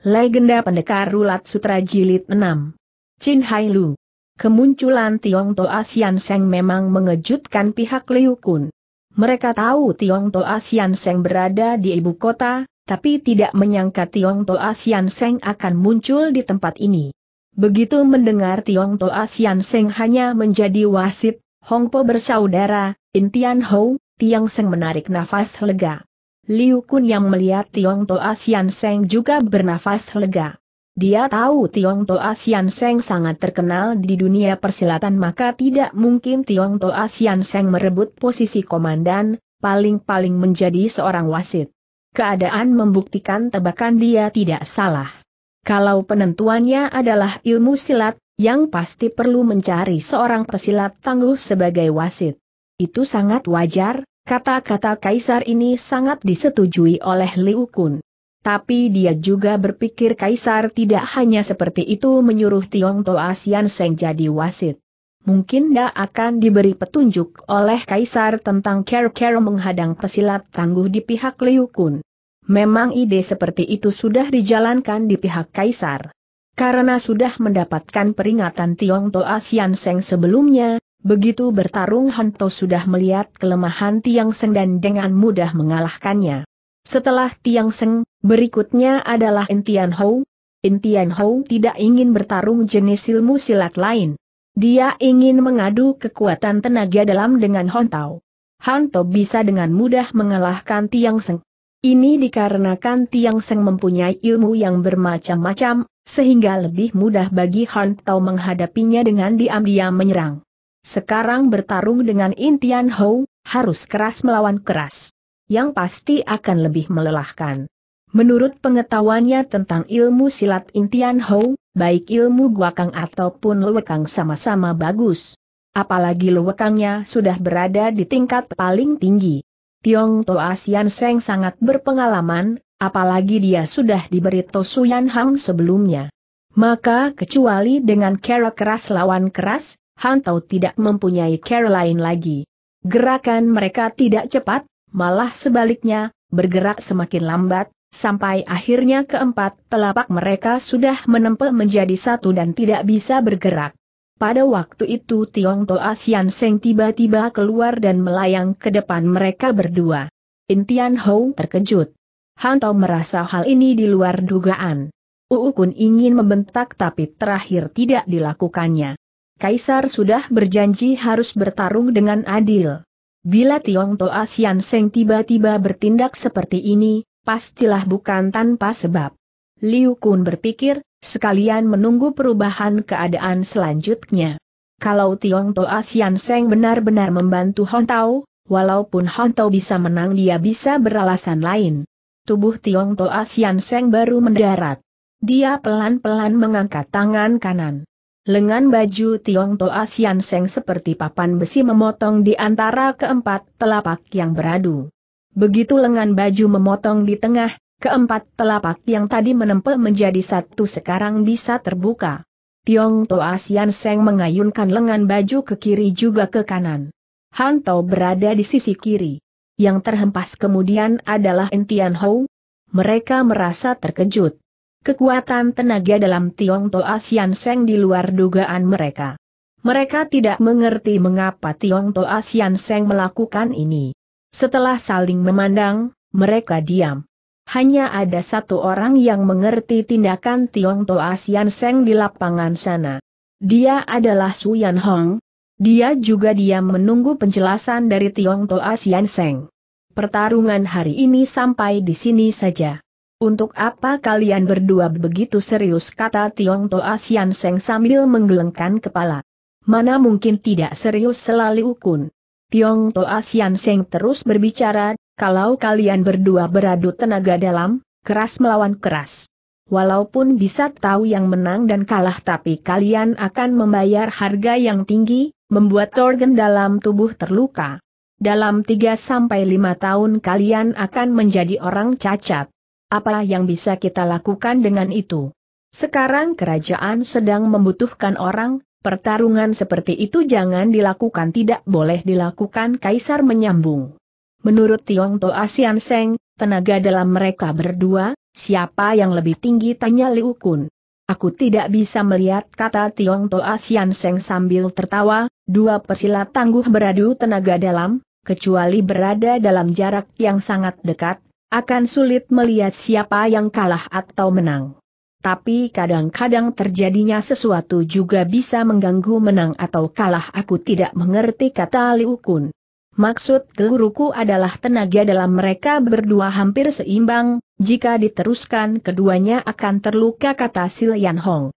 Legenda Pendekar Rulat Sutra Jilid 6 Chin Hai Lu Kemunculan Tiong To Asian Seng memang mengejutkan pihak Liu Kun. Mereka tahu Tiong To Asian Seng berada di ibu kota, tapi tidak menyangka Tiong To Asian Seng akan muncul di tempat ini. Begitu mendengar Tiong To Asian Seng hanya menjadi wasit, Hong Po bersaudara, Intian Hou, Tiang Seng menarik nafas lega. Liu Kun yang melihat Tiong To Asian Seng juga bernafas lega. Dia tahu Tiong To Asian Seng sangat terkenal di dunia persilatan maka tidak mungkin Tiong To Asian Seng merebut posisi komandan, paling-paling menjadi seorang wasit. Keadaan membuktikan tebakan dia tidak salah. Kalau penentuannya adalah ilmu silat, yang pasti perlu mencari seorang pesilat tangguh sebagai wasit. Itu sangat wajar, Kata-kata kaisar ini sangat disetujui oleh Liu Kun. Tapi dia juga berpikir kaisar tidak hanya seperti itu menyuruh Tiong Toa Sian Seng jadi wasit. Mungkin dia akan diberi petunjuk oleh kaisar tentang care-care menghadang pesilat tangguh di pihak Liu Kun. Memang ide seperti itu sudah dijalankan di pihak kaisar. Karena sudah mendapatkan peringatan Tiong Toa Sian Seng sebelumnya, Begitu bertarung Hanto sudah melihat kelemahan Tiang Seng dan dengan mudah mengalahkannya. Setelah Tiang Seng, berikutnya adalah Intian Hou. Intian Hou tidak ingin bertarung jenis ilmu silat lain. Dia ingin mengadu kekuatan tenaga dalam dengan Hontau. Hanto bisa dengan mudah mengalahkan Tiang Seng. Ini dikarenakan Tiang Seng mempunyai ilmu yang bermacam-macam, sehingga lebih mudah bagi Hontau menghadapinya dengan diam-diam menyerang. Sekarang bertarung dengan Intian Hou, harus keras melawan keras. Yang pasti akan lebih melelahkan. Menurut pengetahuannya tentang ilmu silat Intian Hou, baik ilmu guakang ataupun Luwekang sama-sama bagus. Apalagi Luwekangnya sudah berada di tingkat paling tinggi. Tiong To Asian Seng sangat berpengalaman, apalagi dia sudah diberi Tosuyan Hang sebelumnya. Maka kecuali dengan kera keras lawan keras, Hantau tidak mempunyai Caroline lagi. Gerakan mereka tidak cepat, malah sebaliknya, bergerak semakin lambat, sampai akhirnya keempat telapak mereka sudah menempel menjadi satu dan tidak bisa bergerak. Pada waktu itu Tiong Toa Sian Seng tiba-tiba keluar dan melayang ke depan mereka berdua. Intian Hou terkejut. Hantau merasa hal ini di luar dugaan. Uukun ingin membentak tapi terakhir tidak dilakukannya. Kaisar sudah berjanji harus bertarung dengan adil. Bila Tiong Toa Sian Seng tiba-tiba bertindak seperti ini, pastilah bukan tanpa sebab. Liu Kun berpikir, sekalian menunggu perubahan keadaan selanjutnya. Kalau Tiong Toa Sian Seng benar-benar membantu Tao, walaupun Tao bisa menang dia bisa beralasan lain. Tubuh Tiong Toa Sian Seng baru mendarat. Dia pelan-pelan mengangkat tangan kanan lengan baju Tiong Toa Sian Seng seperti papan besi memotong di antara keempat telapak yang beradu. Begitu lengan baju memotong di tengah, keempat telapak yang tadi menempel menjadi satu sekarang bisa terbuka. Tiong Toa Sian Seng mengayunkan lengan baju ke kiri juga ke kanan. Han Hanto berada di sisi kiri. Yang terhempas kemudian adalah Entian Hou. Mereka merasa terkejut kekuatan tenaga dalam Tiong Toa Sian Seng di luar dugaan mereka. Mereka tidak mengerti mengapa Tiong Toa Sian Seng melakukan ini. Setelah saling memandang, mereka diam. Hanya ada satu orang yang mengerti tindakan Tiong Toa Sian Seng di lapangan sana. Dia adalah Suyan Hong. Dia juga diam menunggu penjelasan dari Tiong Toa Sian Seng. Pertarungan hari ini sampai di sini saja. Untuk apa kalian berdua begitu serius kata Tiong Toa Sian Seng sambil menggelengkan kepala. Mana mungkin tidak serius selalu ukun. Tiong Toa Sian Seng terus berbicara, kalau kalian berdua beradu tenaga dalam, keras melawan keras. Walaupun bisa tahu yang menang dan kalah tapi kalian akan membayar harga yang tinggi, membuat organ dalam tubuh terluka. Dalam 3-5 tahun kalian akan menjadi orang cacat. Apa yang bisa kita lakukan dengan itu? Sekarang kerajaan sedang membutuhkan orang, pertarungan seperti itu jangan dilakukan tidak boleh dilakukan Kaisar menyambung. Menurut Tiong To Asian Seng, tenaga dalam mereka berdua, siapa yang lebih tinggi tanya Liu Kun. Aku tidak bisa melihat kata Tiong To Asian Seng sambil tertawa, dua persilat tangguh beradu tenaga dalam, kecuali berada dalam jarak yang sangat dekat, akan sulit melihat siapa yang kalah atau menang. Tapi kadang-kadang terjadinya sesuatu juga bisa mengganggu menang atau kalah aku tidak mengerti kata Liu Kun. Maksud guruku adalah tenaga dalam mereka berdua hampir seimbang, jika diteruskan keduanya akan terluka kata Silian Hong.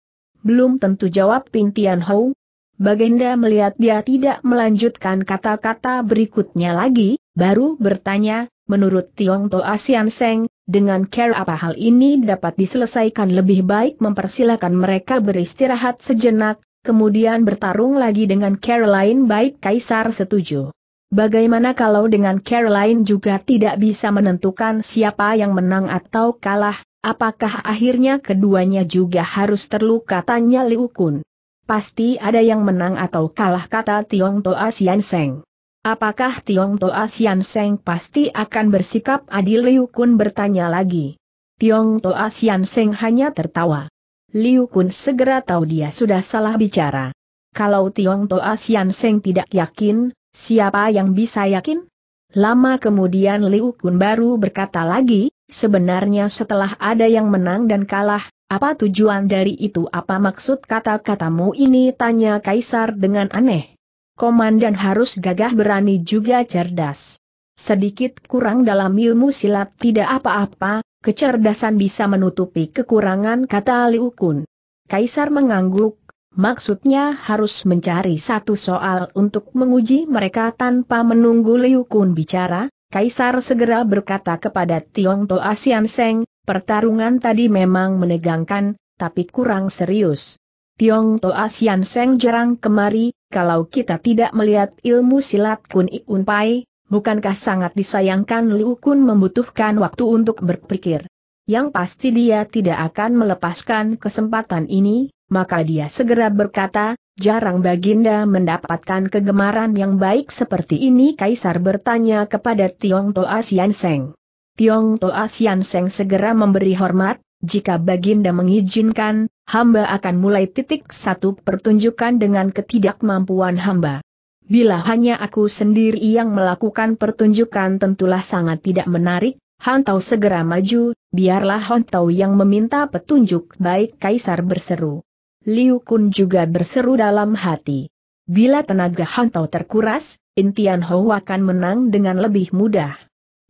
Belum tentu jawab Pintian Hong, Bagenda melihat dia tidak melanjutkan kata-kata berikutnya lagi, baru bertanya, menurut Tiong To Asian Seng, dengan care apa hal ini dapat diselesaikan lebih baik mempersilahkan mereka beristirahat sejenak, kemudian bertarung lagi dengan lain. baik Kaisar setuju. Bagaimana kalau dengan Caroline juga tidak bisa menentukan siapa yang menang atau kalah, apakah akhirnya keduanya juga harus terluka tanya Liu Kun. Pasti ada yang menang atau kalah kata Tiong Toa Sian Seng. Apakah Tiong Toa Sian Seng pasti akan bersikap adil Liu Kun bertanya lagi. Tiong Toa Sian Seng hanya tertawa. Liu Kun segera tahu dia sudah salah bicara. Kalau Tiong Toa Sian Seng tidak yakin, siapa yang bisa yakin? Lama kemudian Liu Kun baru berkata lagi, sebenarnya setelah ada yang menang dan kalah, apa tujuan dari itu apa maksud kata-katamu ini tanya Kaisar dengan aneh. Komandan harus gagah berani juga cerdas. Sedikit kurang dalam ilmu silat tidak apa-apa, kecerdasan bisa menutupi kekurangan kata Liu Kun. Kaisar mengangguk, maksudnya harus mencari satu soal untuk menguji mereka tanpa menunggu Liu Kun bicara, Kaisar segera berkata kepada Tiong To Asian Seng, Pertarungan tadi memang menegangkan, tapi kurang serius. Tiong Toa Sian Seng jarang kemari, kalau kita tidak melihat ilmu silat Kun Iun Pai, bukankah sangat disayangkan Liu Kun membutuhkan waktu untuk berpikir. Yang pasti dia tidak akan melepaskan kesempatan ini, maka dia segera berkata, jarang Baginda mendapatkan kegemaran yang baik seperti ini Kaisar bertanya kepada Tiong Toa Sian Seng. Tiong Toa Sian Seng segera memberi hormat, jika Baginda mengizinkan, hamba akan mulai titik satu pertunjukan dengan ketidakmampuan hamba. Bila hanya aku sendiri yang melakukan pertunjukan tentulah sangat tidak menarik, Hantau segera maju, biarlah Hantau yang meminta petunjuk baik Kaisar berseru. Liu Kun juga berseru dalam hati. Bila tenaga Hantau terkuras, Intian Hou akan menang dengan lebih mudah.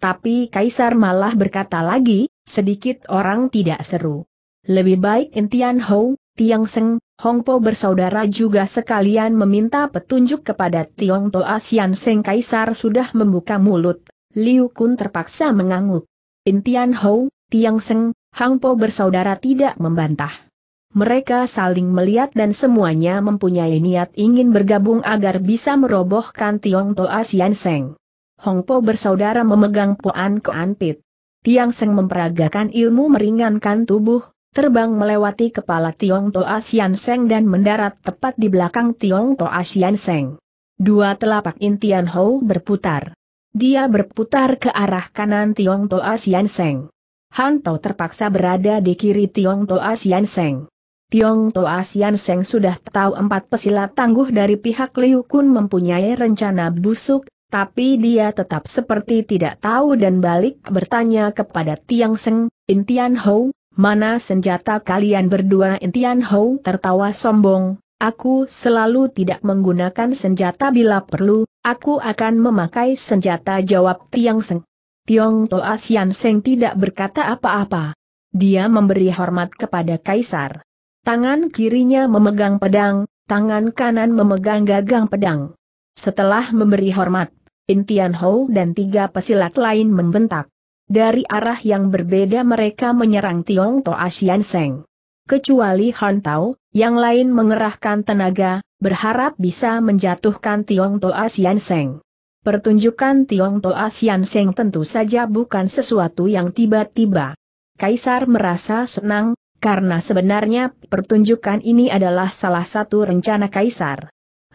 Tapi Kaisar malah berkata lagi, sedikit orang tidak seru. Lebih baik Intian Hou, Tiang Seng, Hong Po bersaudara juga sekalian meminta petunjuk kepada Tiong Toa Sian Seng Kaisar sudah membuka mulut. Liu Kun terpaksa mengangguk. Intian Hou, Tiang Seng, Hong Po bersaudara tidak membantah. Mereka saling melihat dan semuanya mempunyai niat ingin bergabung agar bisa merobohkan Tiong Toa Sian Seng. Hong Po bersaudara memegang Poan Koan Pit. Tiang Seng memperagakan ilmu meringankan tubuh, terbang melewati kepala Tiong Toa Asian Seng dan mendarat tepat di belakang Tiong Toa Asian Seng. Dua telapak intian Hou berputar. Dia berputar ke arah kanan Tiong Toa Asian Seng. Han Tao terpaksa berada di kiri Tiong Toa Asian Seng. Tiong Toa Asian Seng sudah tahu empat pesilat tangguh dari pihak Liu Kun mempunyai rencana busuk, tapi dia tetap seperti tidak tahu dan balik bertanya kepada Tiang Seng, Intian Hou, mana senjata kalian berdua Intian Hou tertawa sombong, aku selalu tidak menggunakan senjata bila perlu, aku akan memakai senjata jawab Tiang Seng. Tiong Toa Sian Seng tidak berkata apa-apa. Dia memberi hormat kepada Kaisar. Tangan kirinya memegang pedang, tangan kanan memegang gagang pedang. Setelah memberi hormat In Tian dan tiga pesilat lain membentak. Dari arah yang berbeda mereka menyerang Tiong Toa Xian Seng. Kecuali Han Tao, yang lain mengerahkan tenaga, berharap bisa menjatuhkan Tiong Toa Xian Seng. Pertunjukan Tiong Toa Xian Seng tentu saja bukan sesuatu yang tiba-tiba. Kaisar merasa senang, karena sebenarnya pertunjukan ini adalah salah satu rencana Kaisar.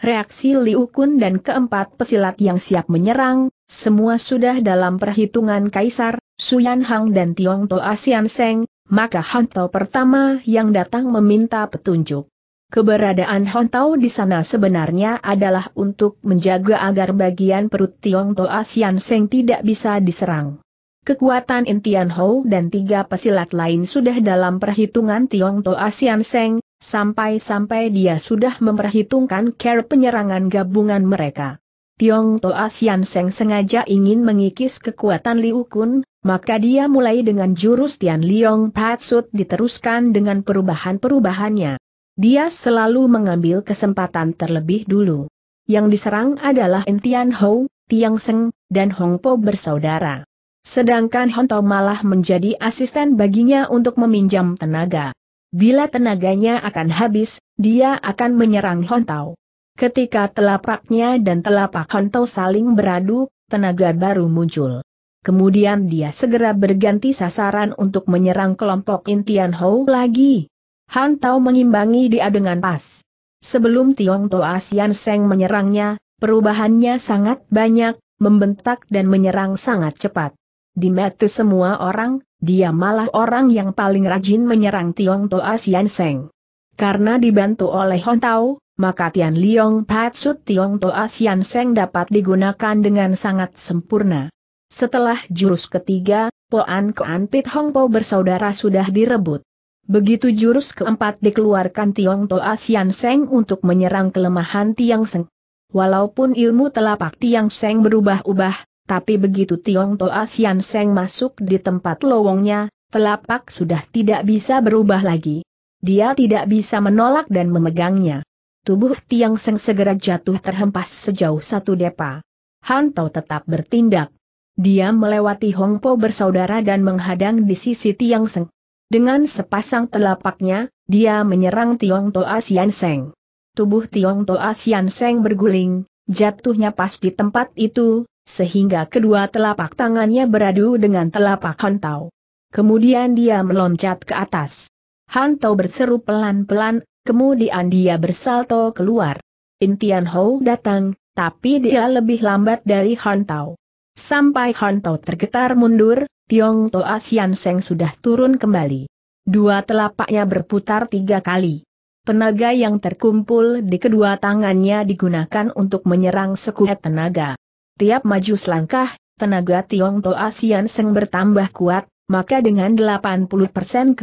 Reaksi Liu Kun dan keempat pesilat yang siap menyerang, semua sudah dalam perhitungan Kaisar, Suyan Hang dan Tiong To Asian Seng, maka Tao pertama yang datang meminta petunjuk. Keberadaan Hontau di sana sebenarnya adalah untuk menjaga agar bagian perut Tiong To Asian Seng tidak bisa diserang. Kekuatan Intian Hou dan tiga pesilat lain sudah dalam perhitungan Tiong To Asian Seng, Sampai-sampai dia sudah memperhitungkan care penyerangan gabungan mereka. Tiong Toa Sian Seng sengaja ingin mengikis kekuatan Liu Kun, maka dia mulai dengan jurus Tian Liong Patsut diteruskan dengan perubahan-perubahannya. Dia selalu mengambil kesempatan terlebih dulu. Yang diserang adalah Entian Hou, Tiang Seng, dan Hong Po bersaudara. Sedangkan Honto malah menjadi asisten baginya untuk meminjam tenaga. Bila tenaganya akan habis, dia akan menyerang Hontau. Ketika telapaknya dan telapak Hontau saling beradu, tenaga baru muncul. Kemudian dia segera berganti sasaran untuk menyerang kelompok intian Hou lagi. Hontau mengimbangi dia dengan pas. Sebelum Tiong Toa Sian Seng menyerangnya, perubahannya sangat banyak, membentak dan menyerang sangat cepat. Di mata semua orang, dia malah orang yang paling rajin menyerang Tiong Toa Sian Seng. Karena dibantu oleh Hon Tao, maka Tian Liong Patsut Tiong Toa Sian Seng dapat digunakan dengan sangat sempurna. Setelah jurus ketiga, Poan Koan Pit Hong Po bersaudara sudah direbut. Begitu jurus keempat dikeluarkan Tiong Toa Sian Seng untuk menyerang kelemahan Tiang Seng. Walaupun ilmu telapak Tiang Seng berubah-ubah, tapi begitu Tiong Toa Sian Seng masuk di tempat lowongnya, telapak sudah tidak bisa berubah lagi. Dia tidak bisa menolak dan memegangnya. Tubuh Tiang Seng segera jatuh terhempas sejauh satu depa. Hantau tetap bertindak. Dia melewati Hong Po bersaudara dan menghadang di sisi Tiang Seng. Dengan sepasang telapaknya, dia menyerang Tiong Toa Sian Seng. Tubuh Tiong Toa Sian Seng berguling, jatuhnya pas di tempat itu, sehingga kedua telapak tangannya beradu dengan telapak Hantau. Kemudian dia meloncat ke atas. Hantau berseru pelan-pelan, kemudian dia bersalto keluar. Intian Hou datang, tapi dia lebih lambat dari Hantau. Sampai Hantau tergetar mundur, Tiong Toa Sian Seng sudah turun kembali. Dua telapaknya berputar tiga kali. Tenaga yang terkumpul di kedua tangannya digunakan untuk menyerang sekuat tenaga. Tiap maju selangkah, tenaga Tiong Toa Sian Seng bertambah kuat, maka dengan 80%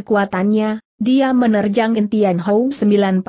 kekuatannya, dia menerjang intian Hou 90%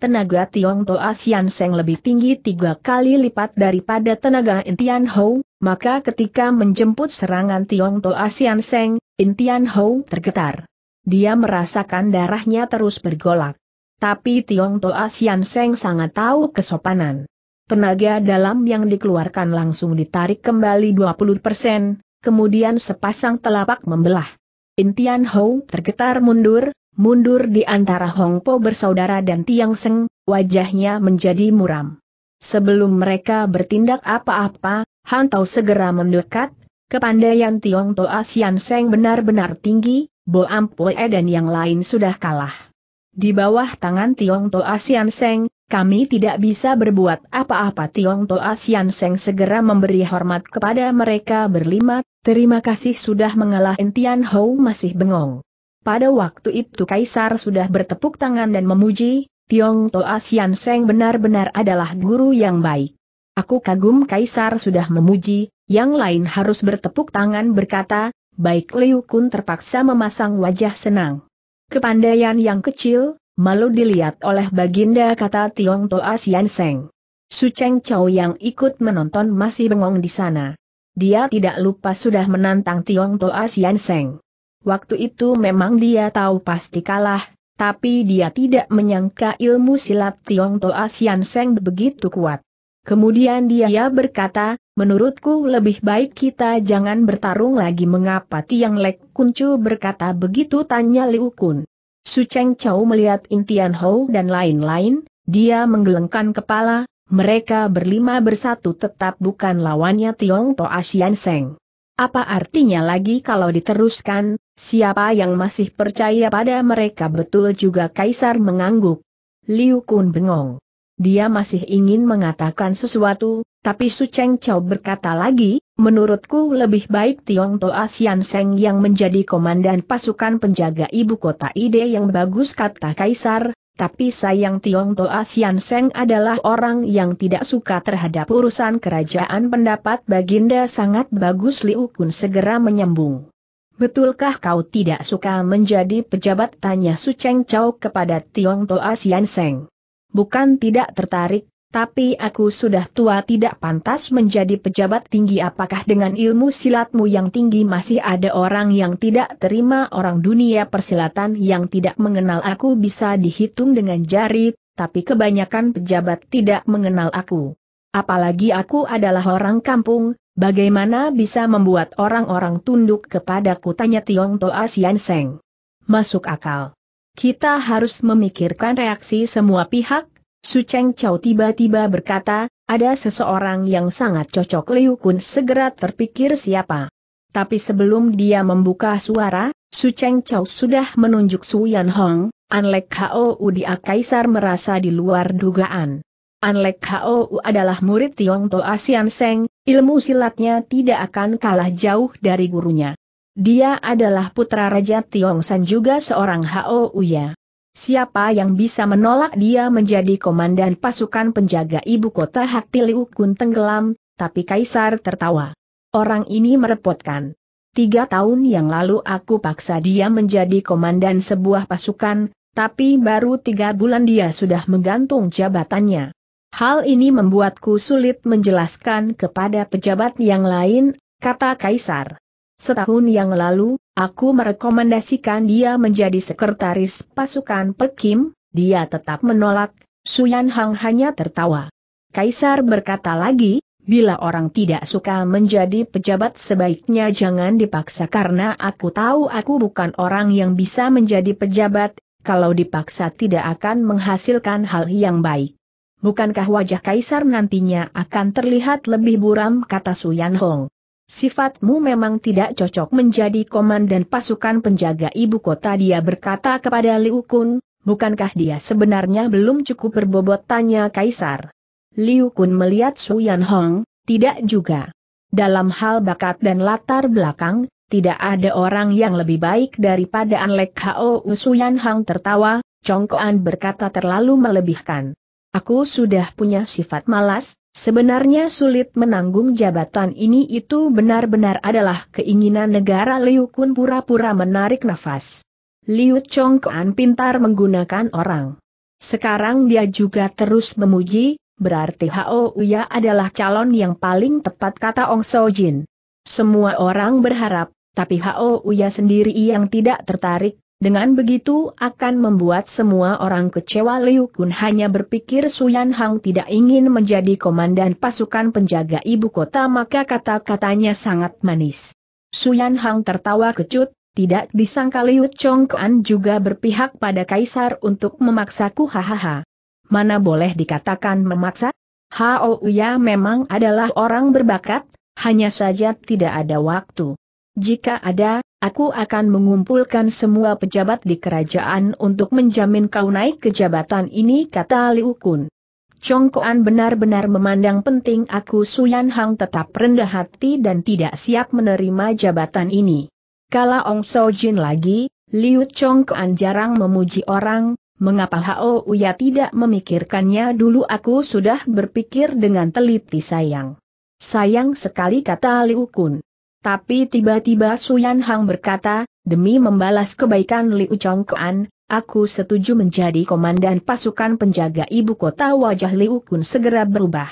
tenaga Tiong Toa Sian Seng lebih tinggi tiga kali lipat daripada tenaga intian Hou, maka ketika menjemput serangan Tiong Toa Sian Seng, intian Hou tergetar. Dia merasakan darahnya terus bergolak. Tapi Tiong Toa Sian Seng sangat tahu kesopanan. Tenaga dalam yang dikeluarkan langsung ditarik kembali 20 persen, kemudian sepasang telapak membelah. Intian Hou tergetar mundur, mundur di antara Hong Po bersaudara dan Tiang Seng, wajahnya menjadi muram. Sebelum mereka bertindak apa-apa, Han Tao segera mendekat, kepandaian Tiong Toa Sian Seng benar-benar tinggi, Bo Ampoe dan yang lain sudah kalah. Di bawah tangan Tiong Toa Sian Seng, kami tidak bisa berbuat apa-apa Tiong Toa Sian Seng segera memberi hormat kepada mereka berlima, terima kasih sudah mengalah Entian Hou masih bengong. Pada waktu itu Kaisar sudah bertepuk tangan dan memuji, Tiong Toa Sian Seng benar-benar adalah guru yang baik. Aku kagum Kaisar sudah memuji, yang lain harus bertepuk tangan berkata, baik Liu Kun terpaksa memasang wajah senang. Kepandaian yang kecil, malu dilihat oleh baginda kata Tiong Toa Sian Seng. Su Cheng Chow yang ikut menonton masih bengong di sana. Dia tidak lupa sudah menantang Tiong Toa Sian Seng. Waktu itu memang dia tahu pasti kalah, tapi dia tidak menyangka ilmu silat Tiong Toa Sian Seng begitu kuat. Kemudian dia berkata, menurutku lebih baik kita jangan bertarung lagi mengapa Tiang Lek Kuncu berkata begitu tanya Liu Kun. Su Cheng Chau melihat Intian Hou dan lain-lain, dia menggelengkan kepala, mereka berlima bersatu tetap bukan lawannya Tiong To Asian Seng. Apa artinya lagi kalau diteruskan, siapa yang masih percaya pada mereka betul juga Kaisar mengangguk. Liu Kun bengong. Dia masih ingin mengatakan sesuatu, tapi Su Cheng Chao berkata lagi, menurutku lebih baik Tiong Toa Sian Seng yang menjadi komandan pasukan penjaga ibu kota ide yang bagus kata Kaisar, tapi sayang Tiong Toa Sian Seng adalah orang yang tidak suka terhadap urusan kerajaan pendapat Baginda sangat bagus Liu Kun segera menyambung. Betulkah kau tidak suka menjadi pejabat tanya Su Cheng Chao kepada Tiong Toa Sian Seng? Bukan tidak tertarik, tapi aku sudah tua tidak pantas menjadi pejabat tinggi apakah dengan ilmu silatmu yang tinggi masih ada orang yang tidak terima orang dunia persilatan yang tidak mengenal aku bisa dihitung dengan jari, tapi kebanyakan pejabat tidak mengenal aku. Apalagi aku adalah orang kampung, bagaimana bisa membuat orang-orang tunduk kepadaku tanya Tiong Toa Sian Seng. Masuk akal. Kita harus memikirkan reaksi semua pihak, Su Cheng Chao tiba-tiba berkata, ada seseorang yang sangat cocok Liu Kun segera terpikir siapa. Tapi sebelum dia membuka suara, Su Cheng Chao sudah menunjuk Su Yan Hong, Anlek Hou di Kaisar merasa di luar dugaan. Anlek Hou adalah murid Tiong To Asian Seng, ilmu silatnya tidak akan kalah jauh dari gurunya. Dia adalah putra Raja Tiong San juga seorang Hao Ya. Siapa yang bisa menolak dia menjadi komandan pasukan penjaga ibu kota Hakti Liukun tenggelam, tapi Kaisar tertawa. Orang ini merepotkan. Tiga tahun yang lalu aku paksa dia menjadi komandan sebuah pasukan, tapi baru tiga bulan dia sudah menggantung jabatannya. Hal ini membuatku sulit menjelaskan kepada pejabat yang lain, kata Kaisar. Setahun yang lalu, Aku merekomendasikan dia menjadi sekretaris pasukan Pekim, dia tetap menolak, Suyan Hang hanya tertawa. Kaisar berkata lagi, bila orang tidak suka menjadi pejabat sebaiknya jangan dipaksa karena aku tahu aku bukan orang yang bisa menjadi pejabat, kalau dipaksa tidak akan menghasilkan hal yang baik. Bukankah wajah kaisar nantinya akan terlihat lebih buram kata Suyan Hong sifatmu memang tidak cocok menjadi komandan pasukan penjaga ibu kota dia berkata kepada Liu Kun, bukankah dia sebenarnya belum cukup berbobot tanya Kaisar. Liu Kun melihat Su Yan Hong, tidak juga. Dalam hal bakat dan latar belakang, tidak ada orang yang lebih baik daripada Anlek Hao. Su Yan Hong tertawa, Congkoan berkata terlalu melebihkan. Aku sudah punya sifat malas, sebenarnya sulit menanggung jabatan ini itu benar-benar adalah keinginan negara Liu Kun pura-pura menarik nafas. Liu Chong Kuan pintar menggunakan orang. Sekarang dia juga terus memuji, berarti Hao Uya adalah calon yang paling tepat kata Ong So Jin. Semua orang berharap, tapi Hao Uya sendiri yang tidak tertarik, dengan begitu akan membuat semua orang kecewa Liu Kun hanya berpikir Suyan Hang tidak ingin menjadi komandan pasukan penjaga ibu kota maka kata-katanya sangat manis. Suyan Hang tertawa kecut, tidak disangka Liu Chong Kuan juga berpihak pada kaisar untuk memaksaku hahaha. Mana boleh dikatakan memaksa? Hao Uya memang adalah orang berbakat, hanya saja tidak ada waktu. Jika ada, aku akan mengumpulkan semua pejabat di kerajaan untuk menjamin kau naik ke jabatan ini kata Liu Kun. Chongkoan benar-benar memandang penting aku Suyan Hang tetap rendah hati dan tidak siap menerima jabatan ini. Kala Ong Sojin Jin lagi, Liu Chongkoan jarang memuji orang, mengapa Hao Uya tidak memikirkannya dulu aku sudah berpikir dengan teliti sayang. Sayang sekali kata Liu Kun. Tapi tiba-tiba Suyan Hang berkata, demi membalas kebaikan Liu Chongkuan, aku setuju menjadi komandan pasukan penjaga ibu kota wajah Liu Kun segera berubah.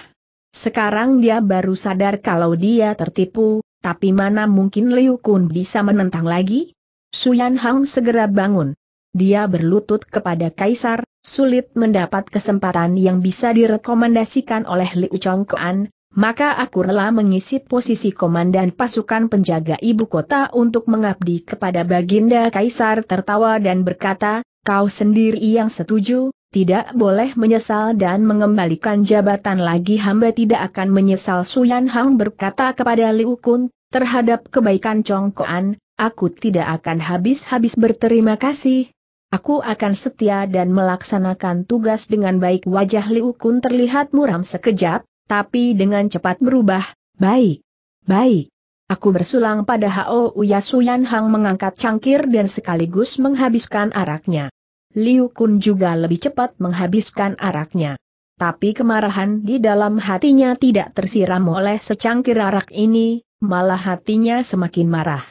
Sekarang dia baru sadar kalau dia tertipu, tapi mana mungkin Liu Kun bisa menentang lagi? Suyan Hang segera bangun. Dia berlutut kepada Kaisar, sulit mendapat kesempatan yang bisa direkomendasikan oleh Liu Chongkuan, maka aku rela mengisi posisi komandan pasukan penjaga ibu kota untuk mengabdi kepada Baginda Kaisar tertawa dan berkata, kau sendiri yang setuju, tidak boleh menyesal dan mengembalikan jabatan lagi hamba tidak akan menyesal Suyan Hang berkata kepada Liu Kun, terhadap kebaikan Congkoan, aku tidak akan habis-habis berterima kasih. Aku akan setia dan melaksanakan tugas dengan baik wajah Liu Kun terlihat muram sekejap, tapi dengan cepat berubah, baik, baik. Aku bersulang pada Hao Uya Suyan Hang mengangkat cangkir dan sekaligus menghabiskan araknya. Liu Kun juga lebih cepat menghabiskan araknya. Tapi kemarahan di dalam hatinya tidak tersiram oleh secangkir arak ini, malah hatinya semakin marah.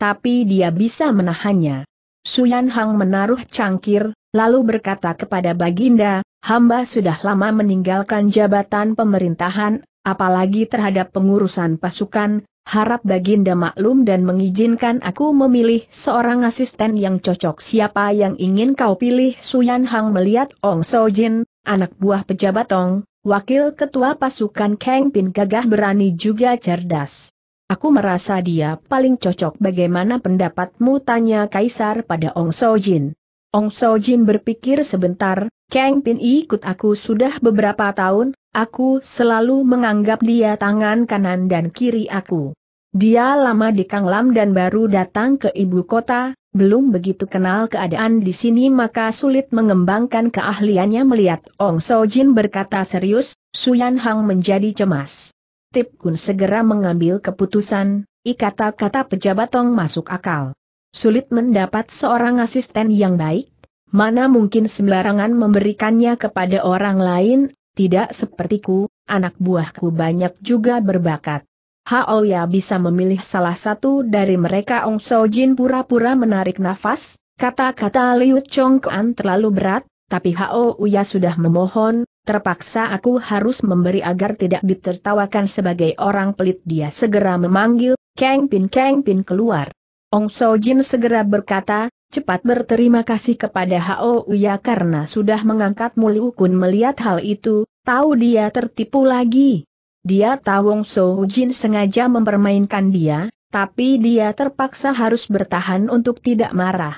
Tapi dia bisa menahannya. Suyan Hang menaruh cangkir, lalu berkata kepada Baginda, hamba sudah lama meninggalkan jabatan pemerintahan, apalagi terhadap pengurusan pasukan, harap Baginda maklum dan mengizinkan aku memilih seorang asisten yang cocok siapa yang ingin kau pilih Suyan Hang melihat Ong Sojin, anak buah pejabat Ong, wakil ketua pasukan Kang Pin gagah berani juga cerdas. Aku merasa dia paling cocok bagaimana pendapatmu tanya Kaisar pada Ong Sojin. Ong So Jin berpikir sebentar, Kang Pin ikut aku sudah beberapa tahun, aku selalu menganggap dia tangan kanan dan kiri aku. Dia lama di Kang Lam dan baru datang ke ibu kota, belum begitu kenal keadaan di sini maka sulit mengembangkan keahliannya melihat Ong So Jin berkata serius, Suyan Hang menjadi cemas. Tip Kun segera mengambil keputusan, ikata kata pejabat Ong masuk akal sulit mendapat seorang asisten yang baik, mana mungkin sembarangan memberikannya kepada orang lain, tidak sepertiku, anak buahku banyak juga berbakat. Hao oh Ya bisa memilih salah satu dari mereka Ong So Jin pura-pura menarik nafas, kata-kata Liu Chong Kuan terlalu berat, tapi Hao oh, Ya sudah memohon, terpaksa aku harus memberi agar tidak ditertawakan sebagai orang pelit dia segera memanggil, Kang Pin Kang Pin keluar. Ong So Jin segera berkata, cepat berterima kasih kepada Hao Uya karena sudah mengangkat Mulu Kun melihat hal itu, tahu dia tertipu lagi. Dia tahu Ong So Jin sengaja mempermainkan dia, tapi dia terpaksa harus bertahan untuk tidak marah.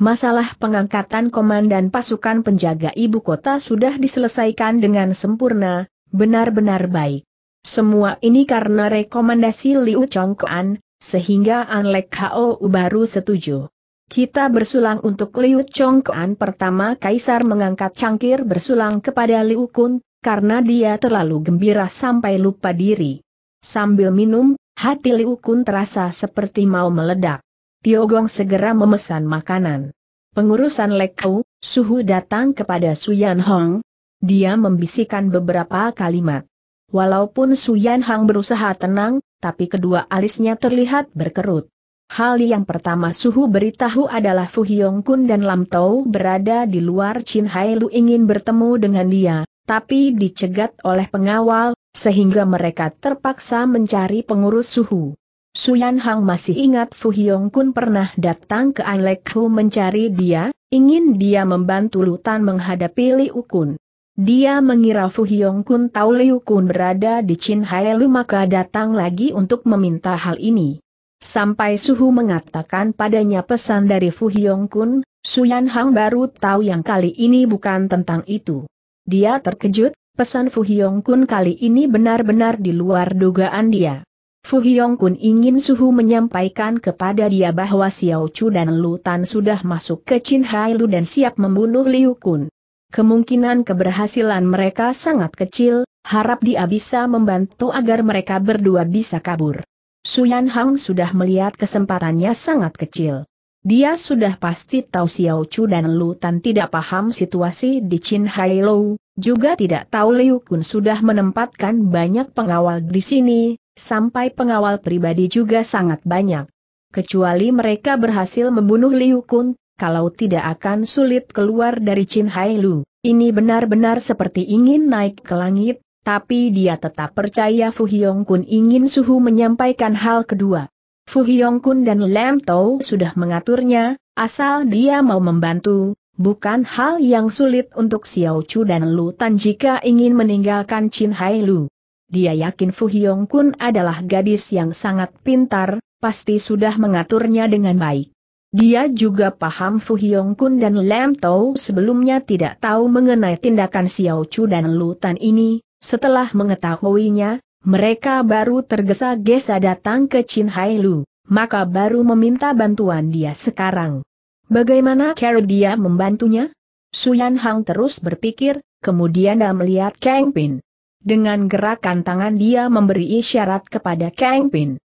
Masalah pengangkatan komandan pasukan penjaga ibu kota sudah diselesaikan dengan sempurna, benar-benar baik. Semua ini karena rekomendasi Liu Chongkuan, sehingga Anlek Hou baru setuju. Kita bersulang untuk Liu Chongkuan pertama Kaisar mengangkat cangkir bersulang kepada Liu Kun, karena dia terlalu gembira sampai lupa diri. Sambil minum, hati Liu Kun terasa seperti mau meledak. Tiogong segera memesan makanan. Pengurusan Lekau, Suhu datang kepada Suyan Hong. Dia membisikkan beberapa kalimat. Walaupun Suyan Hong berusaha tenang, tapi kedua alisnya terlihat berkerut. Hal yang pertama Suhu beritahu adalah Fu Hyong Kun dan Lam Tau berada di luar Chin Hai Lu ingin bertemu dengan dia, tapi dicegat oleh pengawal, sehingga mereka terpaksa mencari pengurus Suhu. Suyan Hang masih ingat Fu Hyong Kun pernah datang ke Anlek Hu mencari dia, ingin dia membantu Lutan menghadapi Li Ukun. Dia mengira Fu Hyong Kun tahu Liu Kun berada di Chin Hai Lu maka datang lagi untuk meminta hal ini. Sampai Suhu mengatakan padanya pesan dari Fu Hyong Kun, Suyan Hang baru tahu yang kali ini bukan tentang itu. Dia terkejut, pesan Fu Hyong Kun kali ini benar-benar di luar dugaan dia. Fu Hyong Kun ingin Suhu menyampaikan kepada dia bahwa Xiao Chu dan Lu Tan sudah masuk ke Chin Hai Lu dan siap membunuh Liu Kun. Kemungkinan keberhasilan mereka sangat kecil, harap dia bisa membantu agar mereka berdua bisa kabur. Suyan Hang sudah melihat kesempatannya sangat kecil. Dia sudah pasti tahu Xiao Chu dan Lu Tan tidak paham situasi di Chin Hai Lou, juga tidak tahu Liu Kun sudah menempatkan banyak pengawal di sini, sampai pengawal pribadi juga sangat banyak. Kecuali mereka berhasil membunuh Liu Kun, kalau tidak akan sulit keluar dari Chin Hai Lu. Ini benar-benar seperti ingin naik ke langit, tapi dia tetap percaya Fu Hyong Kun ingin Suhu menyampaikan hal kedua. Fu Hyong Kun dan Lam Tau sudah mengaturnya, asal dia mau membantu, bukan hal yang sulit untuk Xiao Chu dan Lu Tan jika ingin meninggalkan Chin Hai Lu. Dia yakin Fu Hyong Kun adalah gadis yang sangat pintar, pasti sudah mengaturnya dengan baik. Dia juga paham Fu Hyong Kun dan Lam Tau sebelumnya tidak tahu mengenai tindakan Xiao Chu dan Lutan ini, setelah mengetahuinya, mereka baru tergesa-gesa datang ke Chin Hai Lu, maka baru meminta bantuan dia sekarang. Bagaimana cara dia membantunya? Su Yan Hang terus berpikir, kemudian dia melihat Kang Pin. Dengan gerakan tangan dia memberi isyarat kepada Kang Pin.